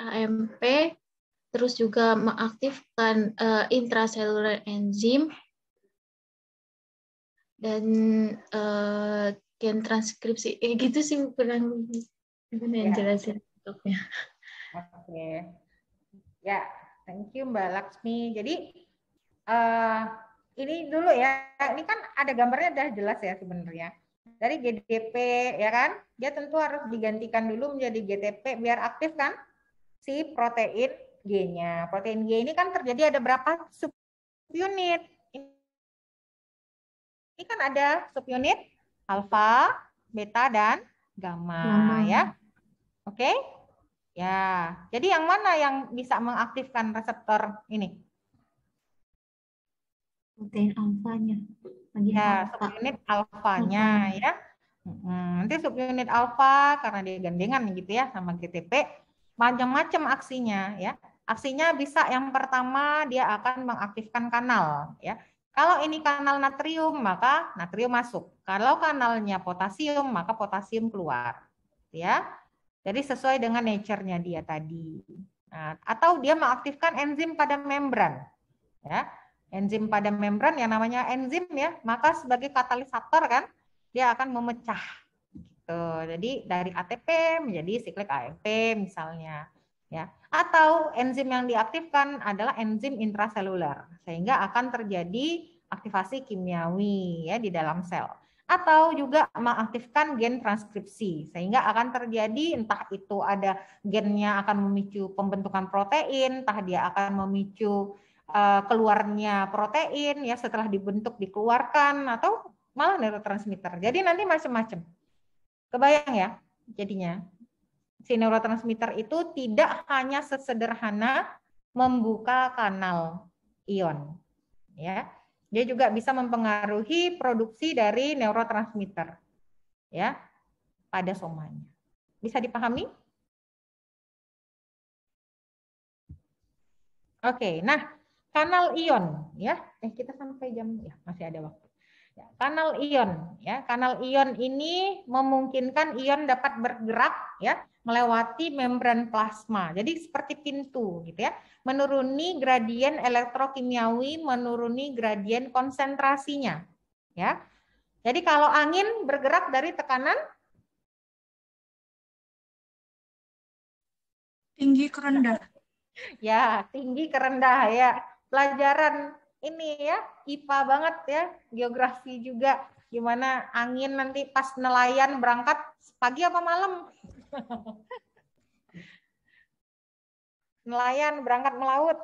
AMP, terus juga mengaktifkan uh, intracellular enzim dan uh, gen transkripsi. Eh, gitu sih kurang gimana yang ya. jelasin bentuknya. Oke. Ya, thank you Mbak Laksmi. Jadi uh, ini dulu ya. Ini kan ada gambarnya udah jelas ya sebenarnya dari GDP ya kan dia tentu harus digantikan dulu menjadi GTP biar aktif kan si protein G-nya protein G ini kan terjadi ada berapa subunit ini kan ada subunit alfa beta dan gamma, hmm. ya oke okay? ya jadi yang mana yang bisa mengaktifkan reseptor ini protein alfanya ya, subunit alfanya alpha. ya. Hmm, nanti subunit alfa karena dia gandengan gitu ya sama GTP macam-macam aksinya ya. Aksinya bisa yang pertama dia akan mengaktifkan kanal ya. Kalau ini kanal natrium maka natrium masuk. Kalau kanalnya potasium maka potasium keluar. Gitu ya. Jadi sesuai dengan nature-nya dia tadi. Nah, atau dia mengaktifkan enzim pada membran. Ya enzim pada membran yang namanya enzim ya, maka sebagai katalisator kan dia akan memecah. Gitu. Jadi dari ATP menjadi siklik AMP misalnya ya. Atau enzim yang diaktifkan adalah enzim intraseluler sehingga akan terjadi aktivasi kimiawi ya di dalam sel. Atau juga mengaktifkan gen transkripsi sehingga akan terjadi entah itu ada gennya akan memicu pembentukan protein, entah dia akan memicu Eh, keluarnya protein ya setelah dibentuk dikeluarkan atau malah neurotransmitter. Jadi nanti macam-macam. Kebayang ya jadinya. Si neurotransmitter itu tidak hanya sesederhana membuka kanal ion ya. Dia juga bisa mempengaruhi produksi dari neurotransmitter ya pada somanya. Bisa dipahami? Oke, nah kanal ion ya eh kita sampai jam ya masih ada waktu ya, kanal ion ya kanal ion ini memungkinkan ion dapat bergerak ya melewati membran plasma jadi seperti pintu gitu ya menuruni gradien elektrokimiawi menuruni gradien konsentrasinya ya jadi kalau angin bergerak dari tekanan tinggi ke rendah ya tinggi ke rendah ya pelajaran ini ya IPA banget ya geografi juga gimana angin nanti pas nelayan berangkat pagi apa malam nelayan berangkat melaut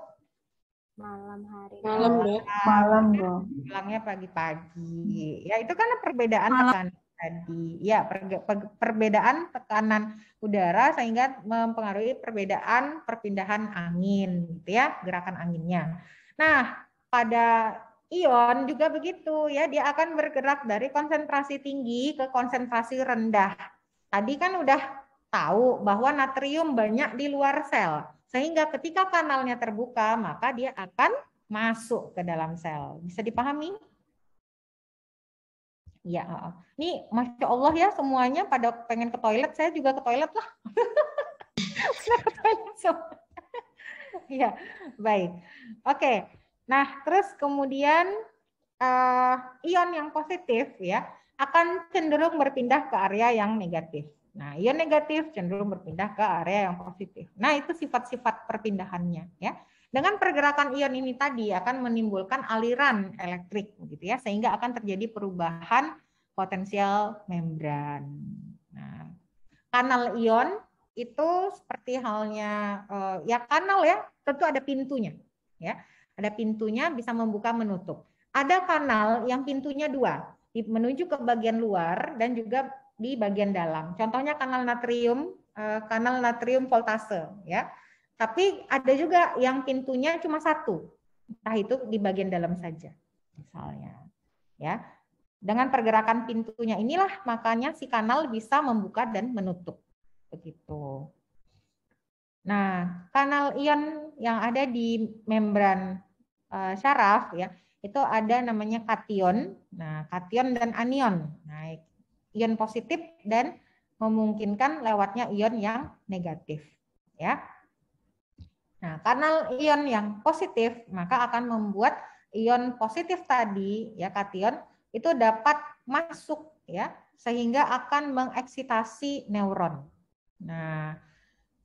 malam hari malam malam, malam dong pulangnya pagi-pagi ya itu kan perbedaan malam. tekanan tadi ya per, per, perbedaan tekanan udara sehingga mempengaruhi perbedaan perpindahan angin gitu ya gerakan anginnya Nah, pada ion juga begitu ya, dia akan bergerak dari konsentrasi tinggi ke konsentrasi rendah. Tadi kan udah tahu bahwa natrium banyak di luar sel. Sehingga ketika kanalnya terbuka, maka dia akan masuk ke dalam sel. Bisa dipahami? Ya, ini masya Allah ya semuanya pada pengen ke toilet, saya juga ke toilet lah. ke toilet semua. ya, baik. Oke. Nah, terus kemudian uh, ion yang positif ya akan cenderung berpindah ke area yang negatif. Nah, ion negatif cenderung berpindah ke area yang positif. Nah, itu sifat-sifat perpindahannya ya. Dengan pergerakan ion ini tadi akan menimbulkan aliran elektrik gitu ya, sehingga akan terjadi perubahan potensial membran. Nah, kanal ion itu seperti halnya uh, ya kanal ya, tentu ada pintunya, ya. Ada pintunya bisa membuka menutup. Ada kanal yang pintunya dua, menuju ke bagian luar dan juga di bagian dalam. Contohnya kanal natrium, uh, kanal natrium voltase, ya. Tapi ada juga yang pintunya cuma satu, entah itu di bagian dalam saja, misalnya, ya. Dengan pergerakan pintunya inilah makanya si kanal bisa membuka dan menutup begitu. Nah, kanal ion yang ada di membran uh, saraf ya, itu ada namanya kation. Nah, kation dan anion. Nah, ion positif dan memungkinkan lewatnya ion yang negatif, ya. Nah, kanal ion yang positif maka akan membuat ion positif tadi ya kation itu dapat masuk ya sehingga akan mengeksitasi neuron. Nah,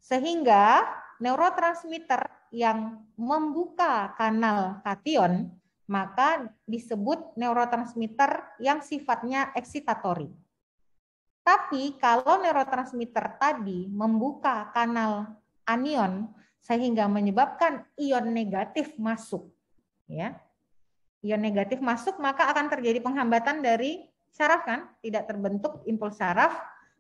sehingga neurotransmitter yang membuka kanal kation maka disebut neurotransmitter yang sifatnya eksitatori. Tapi kalau neurotransmitter tadi membuka kanal anion sehingga menyebabkan ion negatif masuk, ya. Ion negatif masuk maka akan terjadi penghambatan dari saraf kan, tidak terbentuk impuls saraf.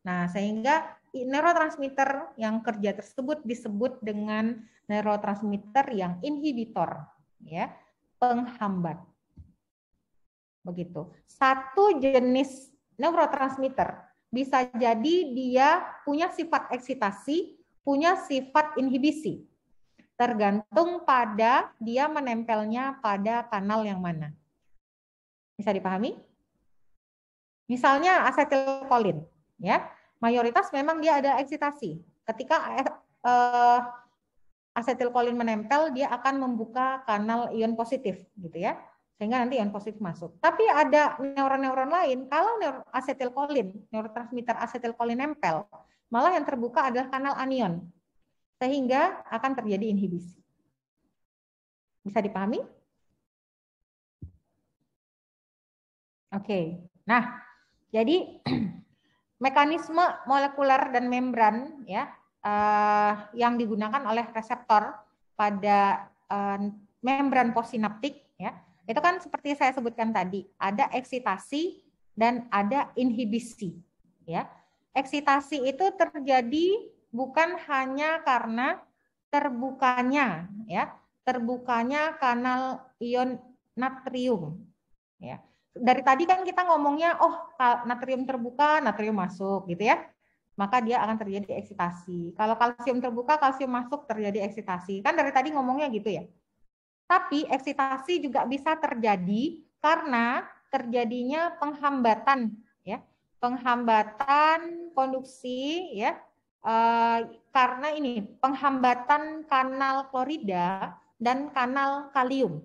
Nah, sehingga neurotransmitter yang kerja tersebut disebut dengan neurotransmitter yang inhibitor, ya, penghambat. Begitu. Satu jenis neurotransmitter bisa jadi dia punya sifat eksitasi, punya sifat inhibisi. Tergantung pada dia menempelnya pada kanal yang mana. Bisa dipahami? Misalnya asetilkolin, ya mayoritas memang dia ada eksitasi. Ketika eh, asetil asetilkolin menempel, dia akan membuka kanal ion positif, gitu ya, sehingga nanti ion positif masuk. Tapi ada neuron-neuron lain, kalau asetilkolin, neurotransmitter asetilkolin nempel, malah yang terbuka adalah kanal anion, sehingga akan terjadi inhibisi. Bisa dipahami? Oke, nah jadi mekanisme molekuler dan membran ya uh, yang digunakan oleh reseptor pada uh, membran postsinaptik ya itu kan seperti saya sebutkan tadi ada eksitasi dan ada inhibisi ya eksitasi itu terjadi bukan hanya karena terbukanya ya terbukanya kanal ion natrium ya dari tadi kan kita ngomongnya oh natrium terbuka, natrium masuk gitu ya. Maka dia akan terjadi eksitasi. Kalau kalsium terbuka, kalsium masuk terjadi eksitasi. Kan dari tadi ngomongnya gitu ya. Tapi eksitasi juga bisa terjadi karena terjadinya penghambatan ya. Penghambatan konduksi ya. E, karena ini penghambatan kanal klorida dan kanal kalium.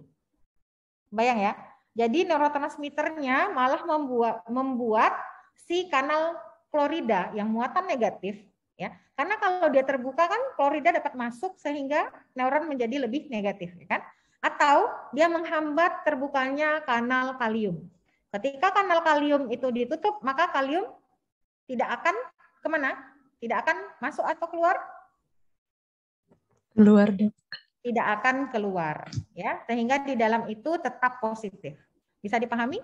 Bayang ya, jadi neurotransmitternya malah membuat membuat si kanal klorida yang muatan negatif ya. Karena kalau dia terbuka kan klorida dapat masuk sehingga neuron menjadi lebih negatif ya kan. Atau dia menghambat terbukanya kanal kalium. Ketika kanal kalium itu ditutup, maka kalium tidak akan kemana? Tidak akan masuk atau keluar? Keluar. Tidak akan keluar, ya. Sehingga di dalam itu tetap positif. Bisa dipahami?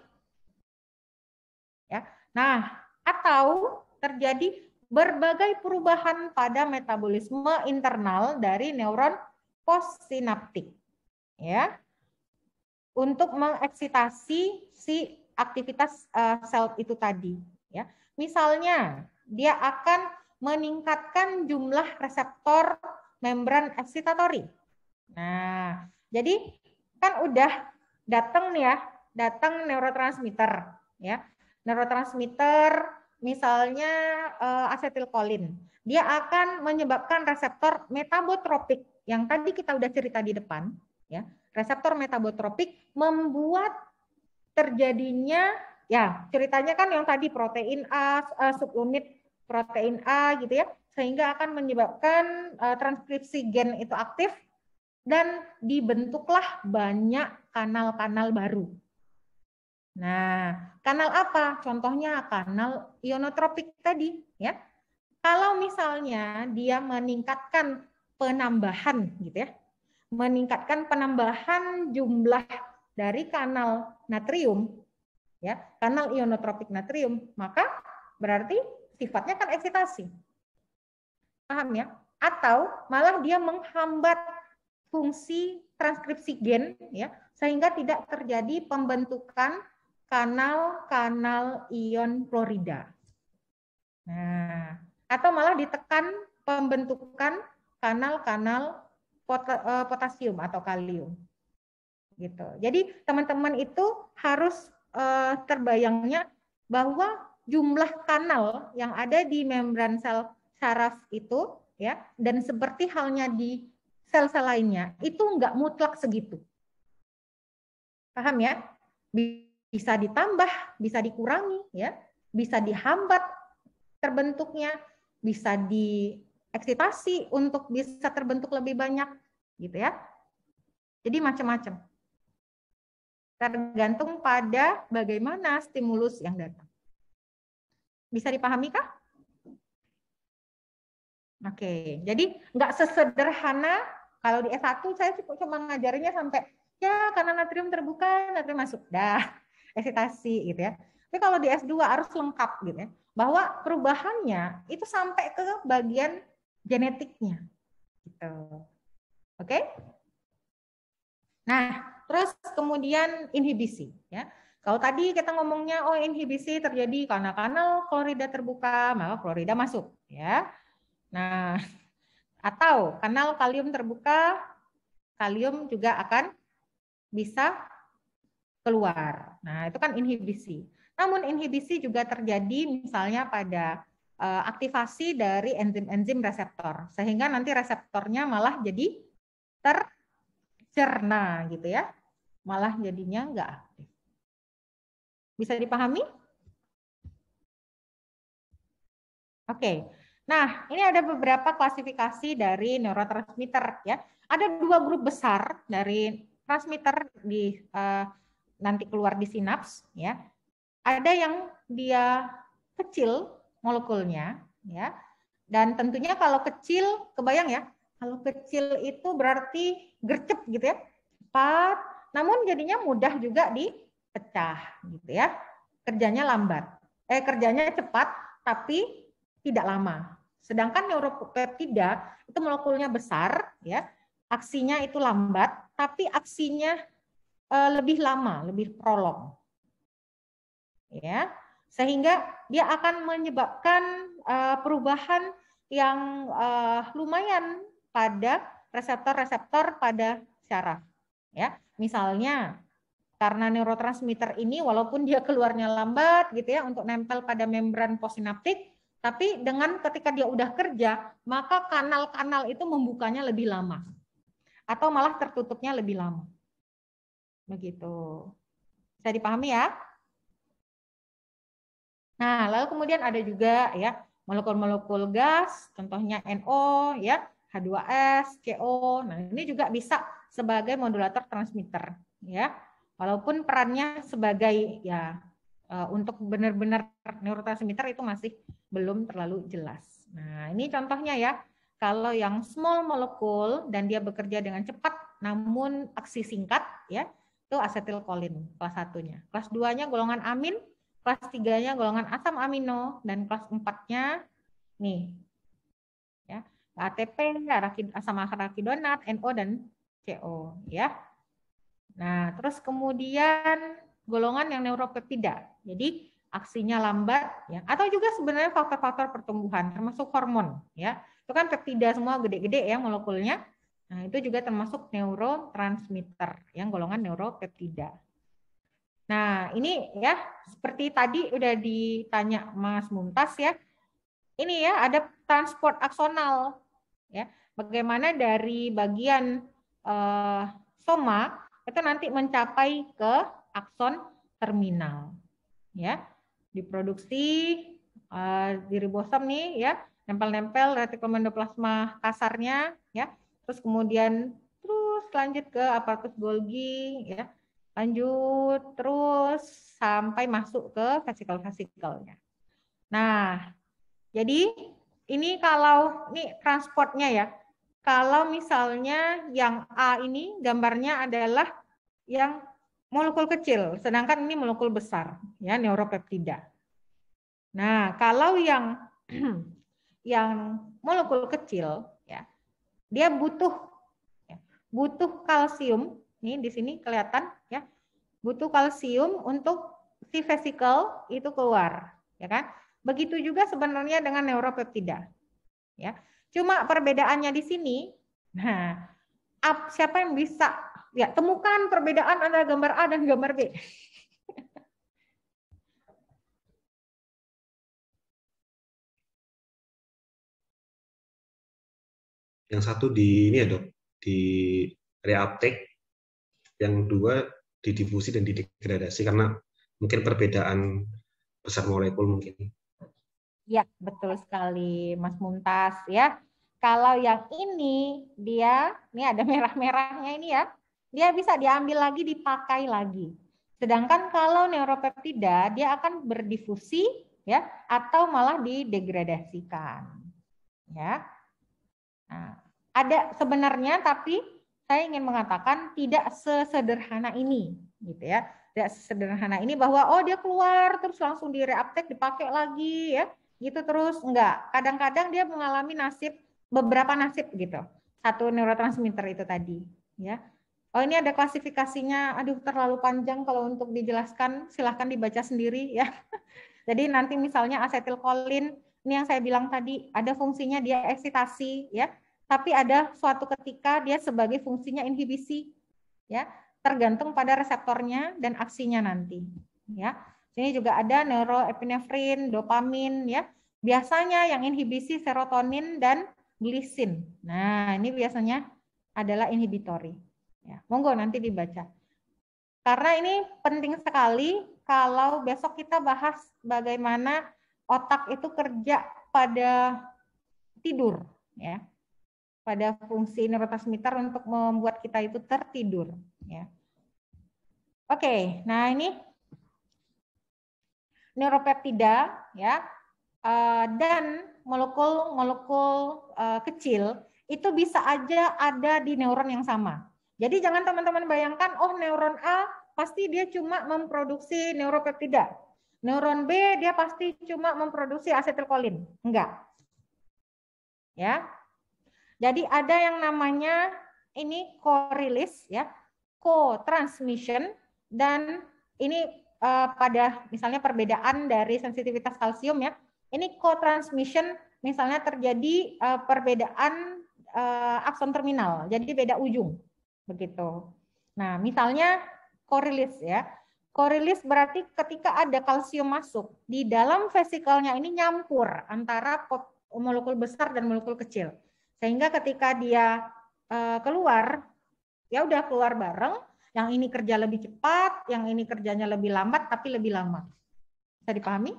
Ya. Nah, atau terjadi berbagai perubahan pada metabolisme internal dari neuron postsinaptik. Ya. Untuk mengeksitasi si aktivitas uh, sel itu tadi, ya. Misalnya, dia akan meningkatkan jumlah reseptor membran eksitatori Nah, jadi kan udah datang nih ya datang neurotransmitter ya. Neurotransmitter misalnya uh, eh, asetilkolin, dia akan menyebabkan reseptor metabotropik yang tadi kita udah cerita di depan ya. Reseptor metabotropik membuat terjadinya ya ceritanya kan yang tadi protein A uh, subunit protein A gitu ya sehingga akan menyebabkan uh, transkripsi gen itu aktif dan dibentuklah banyak kanal-kanal baru Nah, kanal apa? Contohnya kanal ionotropik tadi, ya. Kalau misalnya dia meningkatkan penambahan gitu ya. Meningkatkan penambahan jumlah dari kanal natrium ya, kanal ionotropik natrium, maka berarti sifatnya kan eksitasi. Paham ya? Atau malah dia menghambat fungsi transkripsi gen ya, sehingga tidak terjadi pembentukan kanal-kanal ion klorida. Nah, atau malah ditekan pembentukan kanal-kanal e, potasium atau kalium. Gitu. Jadi teman-teman itu harus uh, terbayangnya bahwa jumlah kanal yang ada di membran sel saraf itu ya dan seperti halnya di sel-sel lainnya itu nggak mutlak segitu. Paham ya? bisa ditambah, bisa dikurangi, ya, bisa dihambat terbentuknya, bisa dieksitasi untuk bisa terbentuk lebih banyak, gitu ya. Jadi macam-macam. Tergantung pada bagaimana stimulus yang datang. Bisa dipahami kah? Oke, jadi nggak sesederhana kalau di S1 saya cukup cuma ngajarinnya sampai ya karena natrium terbuka, natrium masuk. Dah, Eksitasi, gitu ya. Tapi kalau di S2 harus lengkap gitu ya. Bahwa perubahannya itu sampai ke bagian genetiknya. Gitu. Oke? Okay? Nah, terus kemudian inhibisi ya. Kalau tadi kita ngomongnya oh inhibisi terjadi karena kanal klorida terbuka, maka klorida masuk ya. Nah, atau kanal kalium terbuka, kalium juga akan bisa keluar. Nah, itu kan inhibisi. Namun inhibisi juga terjadi misalnya pada eh, aktivasi dari enzim-enzim reseptor sehingga nanti reseptornya malah jadi tercerna gitu ya malah jadinya nggak aktif bisa dipahami oke nah ini ada beberapa klasifikasi dari neurotransmitter ya ada dua grup besar dari transmitter di eh, nanti keluar di sinaps ya. Ada yang dia kecil molekulnya ya. Dan tentunya kalau kecil kebayang ya, kalau kecil itu berarti gercep gitu ya. Cepat, namun jadinya mudah juga dipecah gitu ya. Kerjanya lambat. Eh kerjanya cepat tapi tidak lama. Sedangkan neuropeptida itu molekulnya besar ya, aksinya itu lambat tapi aksinya Eh, lebih lama, lebih prolong. Ya, sehingga dia akan menyebabkan eh, perubahan yang eh, lumayan pada reseptor-reseptor pada saraf, Ya, misalnya karena neurotransmitter ini walaupun dia keluarnya lambat gitu ya untuk nempel pada membran postsinaptik, tapi dengan ketika dia udah kerja, maka kanal-kanal itu membukanya lebih lama atau malah tertutupnya lebih lama. Begitu. Bisa dipahami ya? Nah, lalu kemudian ada juga ya molekul-molekul gas, contohnya NO ya, H2S, CO. Nah, ini juga bisa sebagai modulator transmitter ya. Walaupun perannya sebagai ya e, untuk benar-benar neurotransmitter itu masih belum terlalu jelas. Nah, ini contohnya ya. Kalau yang small molekul dan dia bekerja dengan cepat namun aksi singkat ya, itu asetilkolin kelas satunya. Kelas 2-nya golongan amin, kelas 3-nya golongan asam amino, dan kelas 4-nya nih. Ya, ATP, asam arachidonat, NO, dan CO. ya. Nah, terus kemudian golongan yang neuropeptida. Jadi aksinya lambat ya atau juga sebenarnya faktor-faktor pertumbuhan termasuk hormon ya. Itu kan peptida semua gede-gede ya molekulnya. Nah, itu juga termasuk neurotransmitter yang golongan neuropeptida. Nah, ini ya seperti tadi udah ditanya Mas Mumtaz ya. Ini ya ada transport aksonal ya. Bagaimana dari bagian eh, soma itu nanti mencapai ke akson terminal ya. Diproduksi eh, di ribosom nih ya, nempel-nempel retikulum endoplasma kasarnya ya terus kemudian terus lanjut ke aparatus Golgi ya lanjut terus sampai masuk ke vesikel vesikelnya nah jadi ini kalau ini transportnya ya kalau misalnya yang A ini gambarnya adalah yang molekul kecil, sedangkan ini molekul besar, ya neuropeptida. Nah, kalau yang yang molekul kecil dia butuh ya, butuh kalsium. Nih di sini kelihatan ya. Butuh kalsium untuk si vesikel itu keluar, ya kan? Begitu juga sebenarnya dengan neuropeptida. Ya. Cuma perbedaannya di sini, nah, siapa yang bisa ya temukan perbedaan antara gambar A dan gambar B? yang satu di ini ya dok di reuptake yang dua di difusi dan di degradasi karena mungkin perbedaan besar molekul mungkin ya betul sekali Mas Muntas ya kalau yang ini dia ini ada merah-merahnya ini ya dia bisa diambil lagi dipakai lagi sedangkan kalau neuropeptida dia akan berdifusi ya atau malah didegradasikan ya Nah, ada sebenarnya tapi saya ingin mengatakan tidak sesederhana ini gitu ya. Tidak sesederhana ini bahwa oh dia keluar terus langsung di dipakai lagi ya. Gitu terus enggak. Kadang-kadang dia mengalami nasib beberapa nasib gitu. Satu neurotransmitter itu tadi ya. Oh ini ada klasifikasinya, aduh terlalu panjang kalau untuk dijelaskan silahkan dibaca sendiri ya. Jadi nanti misalnya asetilkolin ini yang saya bilang tadi ada fungsinya dia eksitasi ya tapi ada suatu ketika dia sebagai fungsinya inhibisi ya tergantung pada reseptornya dan aksinya nanti ya Ini juga ada neuroepinefrin dopamin ya biasanya yang inhibisi serotonin dan glisin nah ini biasanya adalah inhibitory ya monggo nanti dibaca karena ini penting sekali kalau besok kita bahas bagaimana otak itu kerja pada tidur ya pada fungsi neurotransmitter untuk membuat kita itu tertidur ya oke nah ini neuropeptida ya eh, dan molekul-molekul eh, kecil itu bisa aja ada di neuron yang sama. Jadi jangan teman-teman bayangkan oh neuron A pasti dia cuma memproduksi neuropeptida. Neuron B dia pasti cuma memproduksi asetilkolin. Enggak. Ya. Jadi ada yang namanya ini co-release ya, co-transmission dan ini uh, pada misalnya perbedaan dari sensitivitas kalsium ya. Ini co-transmission misalnya terjadi uh, perbedaan uh, akson terminal, jadi beda ujung begitu. Nah, misalnya co-release ya Korilis berarti ketika ada kalsium masuk, di dalam vesikelnya ini nyampur antara molekul besar dan molekul kecil. Sehingga ketika dia eh, keluar, ya udah keluar bareng, yang ini kerja lebih cepat, yang ini kerjanya lebih lambat, tapi lebih lama. Bisa dipahami?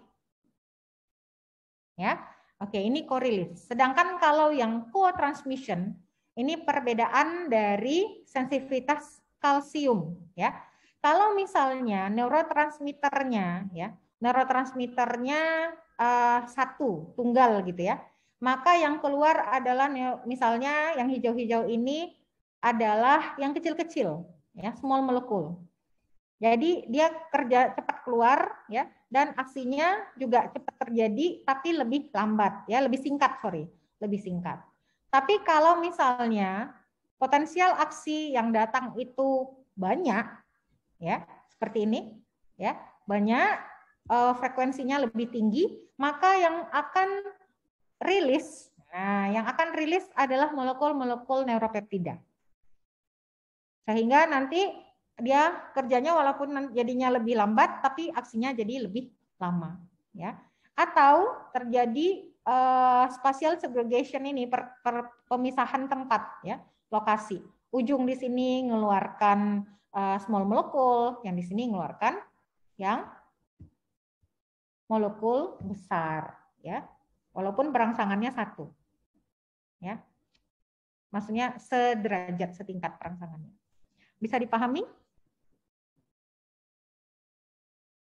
Ya, Oke, ini korilis. Sedangkan kalau yang co-transmission, ini perbedaan dari sensitivitas kalsium. ya. Kalau misalnya neurotransmitternya ya, neurotransmitternya uh, satu tunggal gitu ya, maka yang keluar adalah misalnya yang hijau-hijau ini adalah yang kecil-kecil ya, small molecule. Jadi dia kerja cepat keluar ya dan aksinya juga cepat terjadi tapi lebih lambat ya lebih singkat sorry lebih singkat. Tapi kalau misalnya potensial aksi yang datang itu banyak ya seperti ini ya banyak uh, frekuensinya lebih tinggi maka yang akan rilis nah yang akan rilis adalah molekul-molekul neuropeptida sehingga nanti dia kerjanya walaupun jadinya lebih lambat tapi aksinya jadi lebih lama ya atau terjadi uh, spatial segregation ini per, per, pemisahan tempat ya lokasi ujung di sini mengeluarkan Eh, small molekul yang di sini mengeluarkan yang molekul besar ya walaupun perangsangannya satu ya maksudnya sederajat setingkat perangsangannya bisa dipahami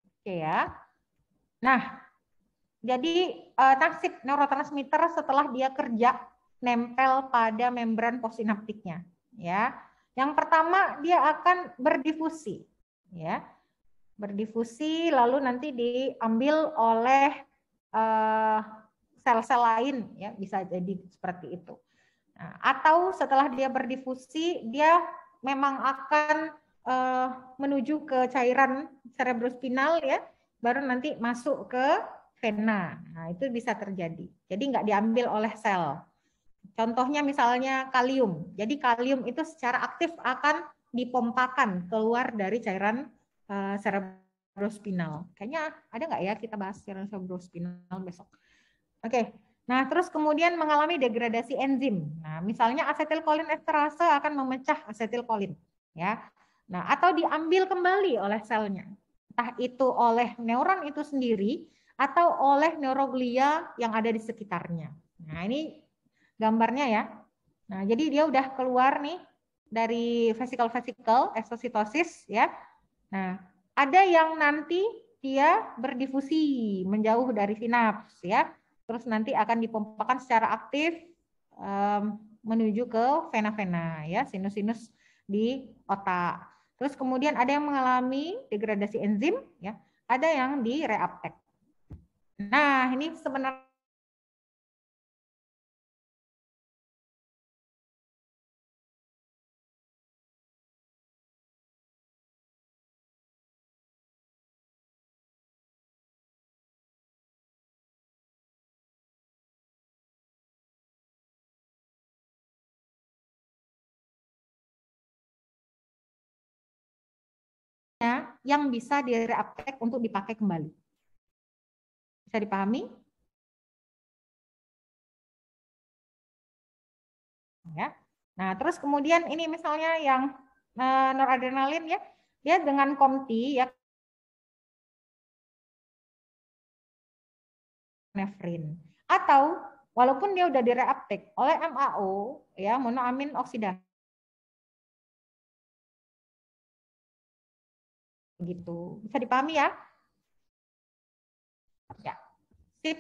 oke ya nah jadi uh, neurotransmitter setelah dia kerja nempel pada membran postsinaptiknya ya yang pertama dia akan berdifusi, ya, berdifusi lalu nanti diambil oleh eh, sel-sel uh, lain, ya bisa jadi seperti itu. Nah, atau setelah dia berdifusi dia memang akan uh, menuju ke cairan cerebrospinal, ya, baru nanti masuk ke vena. Nah itu bisa terjadi. Jadi nggak diambil oleh sel. Contohnya misalnya kalium. Jadi kalium itu secara aktif akan dipompakan keluar dari cairan uh, cerebrospinal. Kayaknya ada nggak ya kita bahas cairan cerebrospinal besok? Oke. Okay. Nah, terus kemudian mengalami degradasi enzim. Nah, misalnya asetilkolin esterase akan memecah asetilkolin, ya. Nah, atau diambil kembali oleh selnya. Entah itu oleh neuron itu sendiri atau oleh neuroglia yang ada di sekitarnya. Nah, ini gambarnya ya. Nah, jadi dia udah keluar nih dari vesikel-vesikel eksositosis ya. Nah, ada yang nanti dia berdifusi menjauh dari sinaps ya. Terus nanti akan dipompakan secara aktif um, menuju ke vena-vena ya, sinus-sinus di otak. Terus kemudian ada yang mengalami degradasi enzim ya, ada yang di reuptake. Nah, ini sebenarnya yang bisa direaptek untuk dipakai kembali. Bisa dipahami? Ya. Nah, terus kemudian ini misalnya yang eh, noradrenalin ya, dia ya, dengan komti ya nefrin atau walaupun dia udah direaptek oleh MAO ya monoamin oksidasi Begitu. Bisa dipahami ya? Ya. Sip.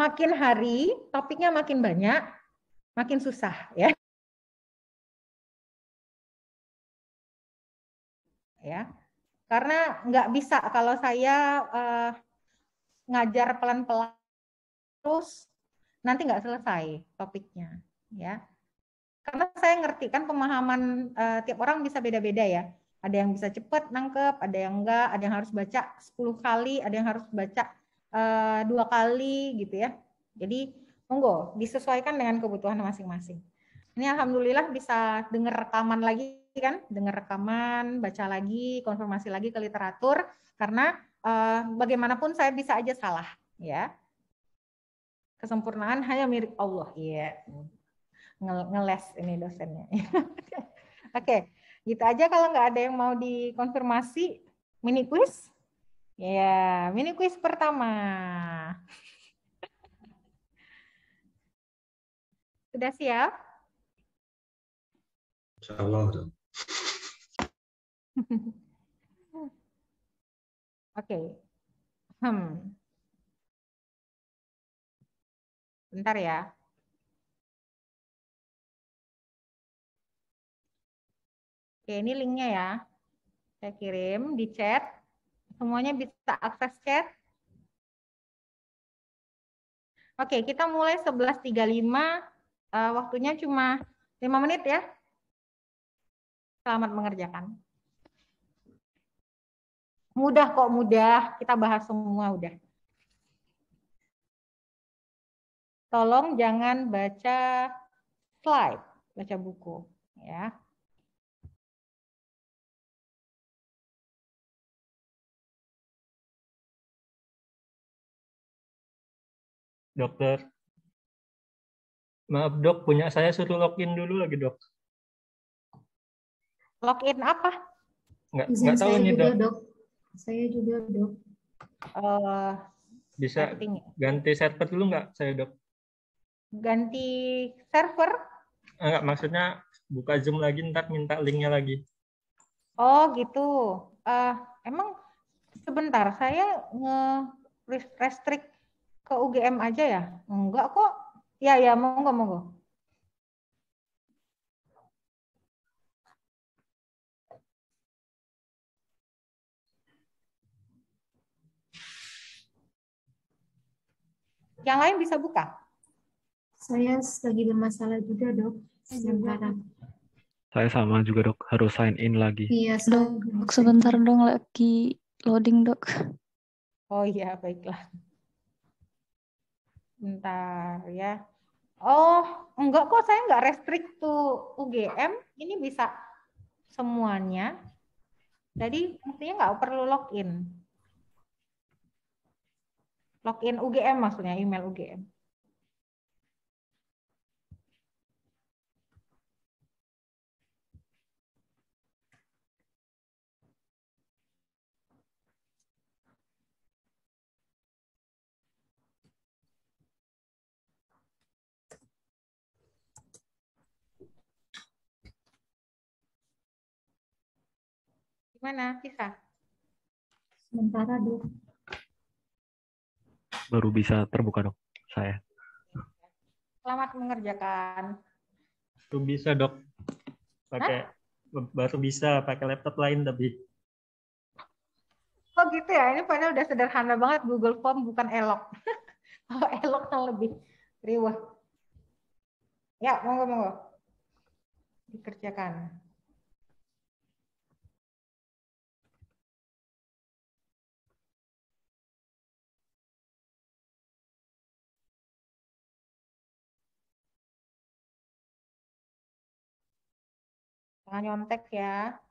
Makin hari topiknya makin banyak, makin susah ya. Ya. Karena nggak bisa kalau saya uh, ngajar pelan-pelan terus nanti nggak selesai topiknya ya. Karena saya ngerti kan pemahaman uh, tiap orang bisa beda-beda ya. Ada yang bisa cepat nangkep, ada yang enggak, ada yang harus baca 10 kali, ada yang harus baca eh, dua uh, kali gitu ya. Jadi monggo disesuaikan dengan kebutuhan masing-masing. Ini alhamdulillah bisa dengar rekaman lagi kan, dengar rekaman, baca lagi, konfirmasi lagi ke literatur karena uh, bagaimanapun saya bisa aja salah ya kesempurnaan hanya milik Allah. Iya. Yeah ngeles ini dosennya. Oke, okay. gitu aja kalau nggak ada yang mau dikonfirmasi mini quiz. Ya, yeah, mini quiz pertama. Sudah siap? Insyaallah. Oke. Okay. Hmm. Bentar ya. Oke, ini linknya ya. Saya kirim di chat. Semuanya bisa akses chat. Oke, kita mulai 11.35. Eh, waktunya cuma 5 menit ya. Selamat mengerjakan. Mudah kok, mudah. Kita bahas semua udah. Tolong jangan baca slide, baca buku. ya. dokter. Maaf dok, punya saya suruh login dulu lagi dok. Login apa? Enggak Izin nggak tahu nih dok. dok. Saya juga dok. Uh, Bisa artinya. ganti server dulu nggak saya dok? Ganti server? Enggak, ah, maksudnya buka Zoom lagi ntar minta linknya lagi. Oh gitu. Uh, emang sebentar saya nge restrict ke UGM aja ya? Enggak kok. Ya, ya, monggo, monggo. Yang lain bisa buka. Saya lagi bermasalah juga, dok. Saya sama juga, dok. Harus sign in lagi. Iya, dok. Sebentar dong lagi loading, dok. Oh iya, baiklah. Bentar ya. Oh, enggak kok saya enggak restrict to UGM. Ini bisa semuanya. Jadi mestinya enggak perlu login. Login UGM maksudnya email UGM. Mana Fisa? Sementara dulu. Baru bisa terbuka dok, saya. Selamat mengerjakan. Baru bisa dok. Pakai Hah? baru bisa pakai laptop lain tapi. Oh gitu ya, ini padahal udah sederhana banget Google Form bukan elok. Kalau elok kan lebih riwah. Ya, monggo monggo. Dikerjakan. Jangan nah, nyontek ya.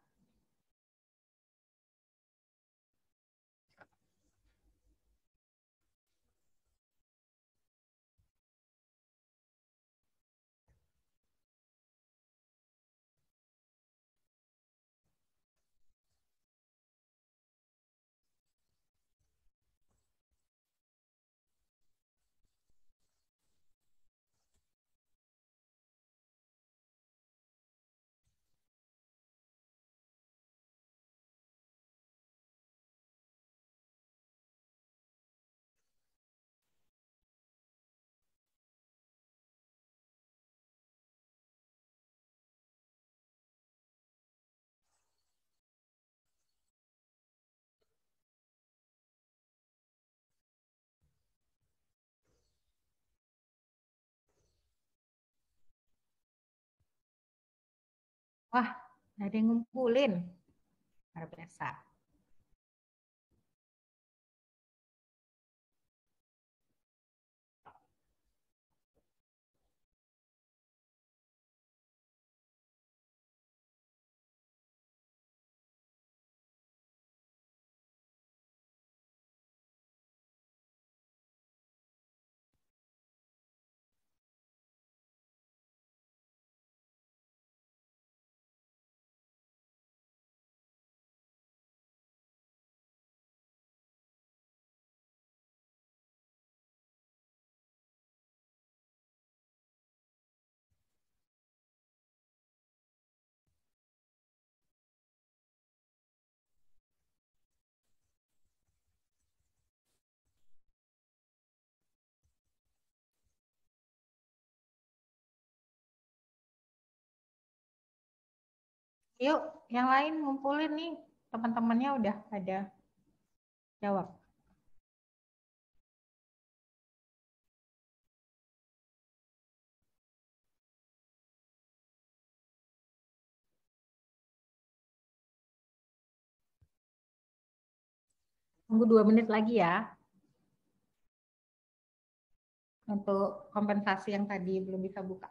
Wah, ada yang ngumpulin. Luar biasa. Yuk, yang lain ngumpulin nih teman-temannya udah ada jawab. Tunggu dua menit lagi ya. Untuk kompensasi yang tadi belum bisa buka.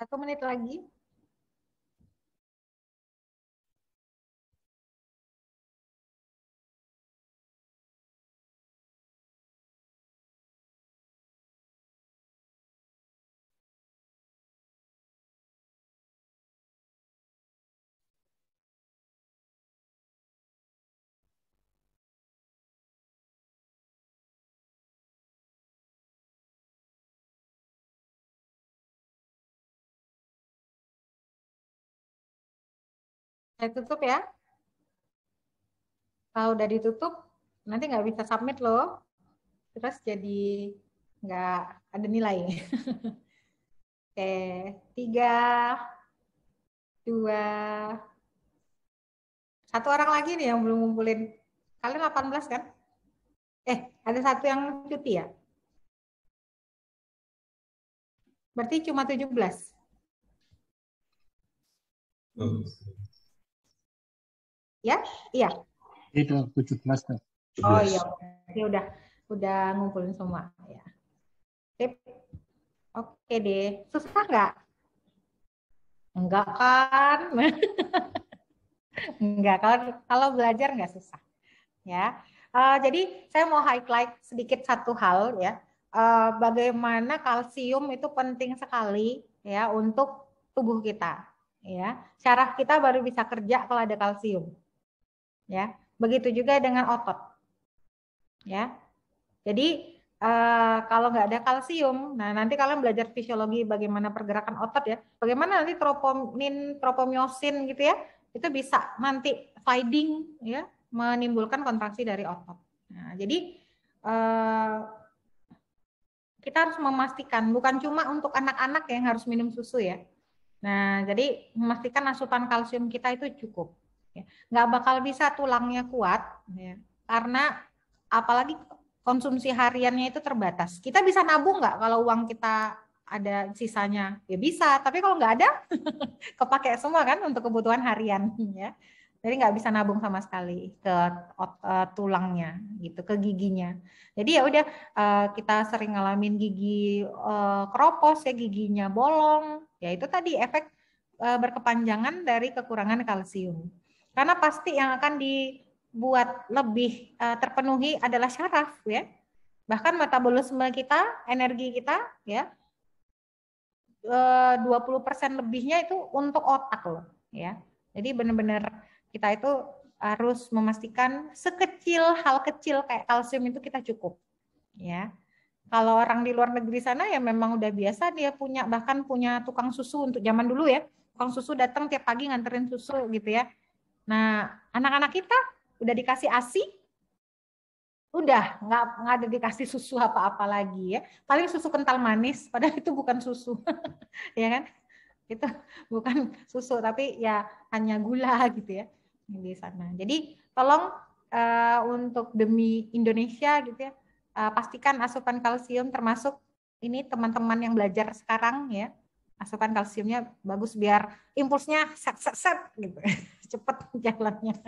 satu menit lagi Saya tutup ya. Kalau udah ditutup, nanti nggak bisa submit loh. Terus jadi nggak ada nilai. Oke, tiga, dua, satu orang lagi nih yang belum ngumpulin. Kalian 18 kan? Eh, ada satu yang cuti ya? Berarti cuma 17. belas. Ya, iya. Itu tujuh belas Oh iya, ini udah udah ngumpulin semua ya. Sip. Oke deh. Susah nggak? Enggak kan? enggak kalau kalau belajar nggak susah. Ya. Uh, jadi saya mau highlight sedikit satu hal ya. Uh, bagaimana kalsium itu penting sekali ya untuk tubuh kita ya. Syaraf kita baru bisa kerja kalau ada kalsium ya. Begitu juga dengan otot. Ya. Jadi eh, kalau nggak ada kalsium, nah nanti kalian belajar fisiologi bagaimana pergerakan otot ya. Bagaimana nanti troponin, tropomiosin gitu ya. Itu bisa nanti fighting ya, menimbulkan kontraksi dari otot. Nah, jadi eh, kita harus memastikan bukan cuma untuk anak-anak yang harus minum susu ya. Nah, jadi memastikan asupan kalsium kita itu cukup ya. nggak bakal bisa tulangnya kuat ya. karena apalagi konsumsi hariannya itu terbatas kita bisa nabung nggak kalau uang kita ada sisanya ya bisa tapi kalau nggak ada kepake semua kan untuk kebutuhan harian ya jadi nggak bisa nabung sama sekali ke e, tulangnya gitu ke giginya jadi ya udah e, kita sering ngalamin gigi uh, keropos ya giginya bolong ya itu tadi efek berkepanjangan dari kekurangan kalsium karena pasti yang akan dibuat lebih uh, terpenuhi adalah syaraf ya. Bahkan metabolisme kita, energi kita ya 20% eh, lebihnya itu untuk otak loh ya. Jadi benar-benar kita itu harus memastikan sekecil hal kecil kayak kalsium itu kita cukup ya. Kalau orang di luar negeri sana ya memang udah biasa dia punya bahkan punya tukang susu untuk zaman dulu ya. Tukang susu datang tiap pagi nganterin susu gitu ya. Nah, anak-anak kita udah dikasih ASI, udah nggak nggak ada dikasih susu apa-apa lagi ya. Paling susu kental manis, padahal itu bukan susu, ya kan? Itu bukan susu, tapi ya hanya gula gitu ya di sana. Jadi tolong uh, untuk demi Indonesia gitu ya, uh, pastikan asupan kalsium termasuk ini teman-teman yang belajar sekarang ya asupan kalsiumnya bagus biar impulsnya set set set gitu cepet jalannya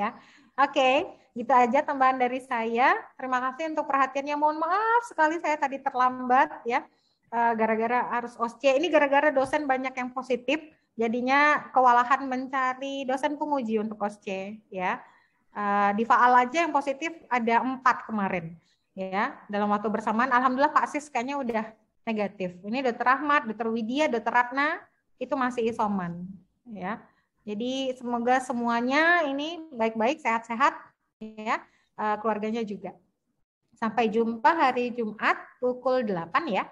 ya oke okay, gitu aja tambahan dari saya terima kasih untuk perhatiannya mohon maaf sekali saya tadi terlambat ya eh, gara-gara harus OSCE ini gara-gara dosen banyak yang positif jadinya kewalahan mencari dosen penguji untuk OSCE ya eh, di Faal aja yang positif ada empat kemarin ya dalam waktu bersamaan alhamdulillah Pak Sis kayaknya udah negatif. Ini Dr. Rahmat, Dr. Widya, Dr. Ratna itu masih isoman ya. Jadi semoga semuanya ini baik-baik, sehat-sehat ya, eh, keluarganya juga. Sampai jumpa hari Jumat pukul 8 ya.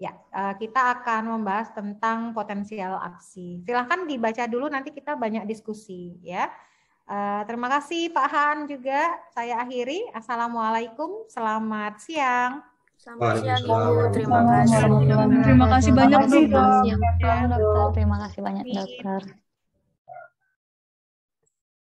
Ya, eh, kita akan membahas tentang potensial aksi. Silahkan dibaca dulu, nanti kita banyak diskusi ya. Eh, terima kasih Pak Han juga. Saya akhiri. Assalamualaikum, selamat siang. Selamat siang Terima kasih. Terima kasih banyak Dokter. Terima kasih banyak Dokter.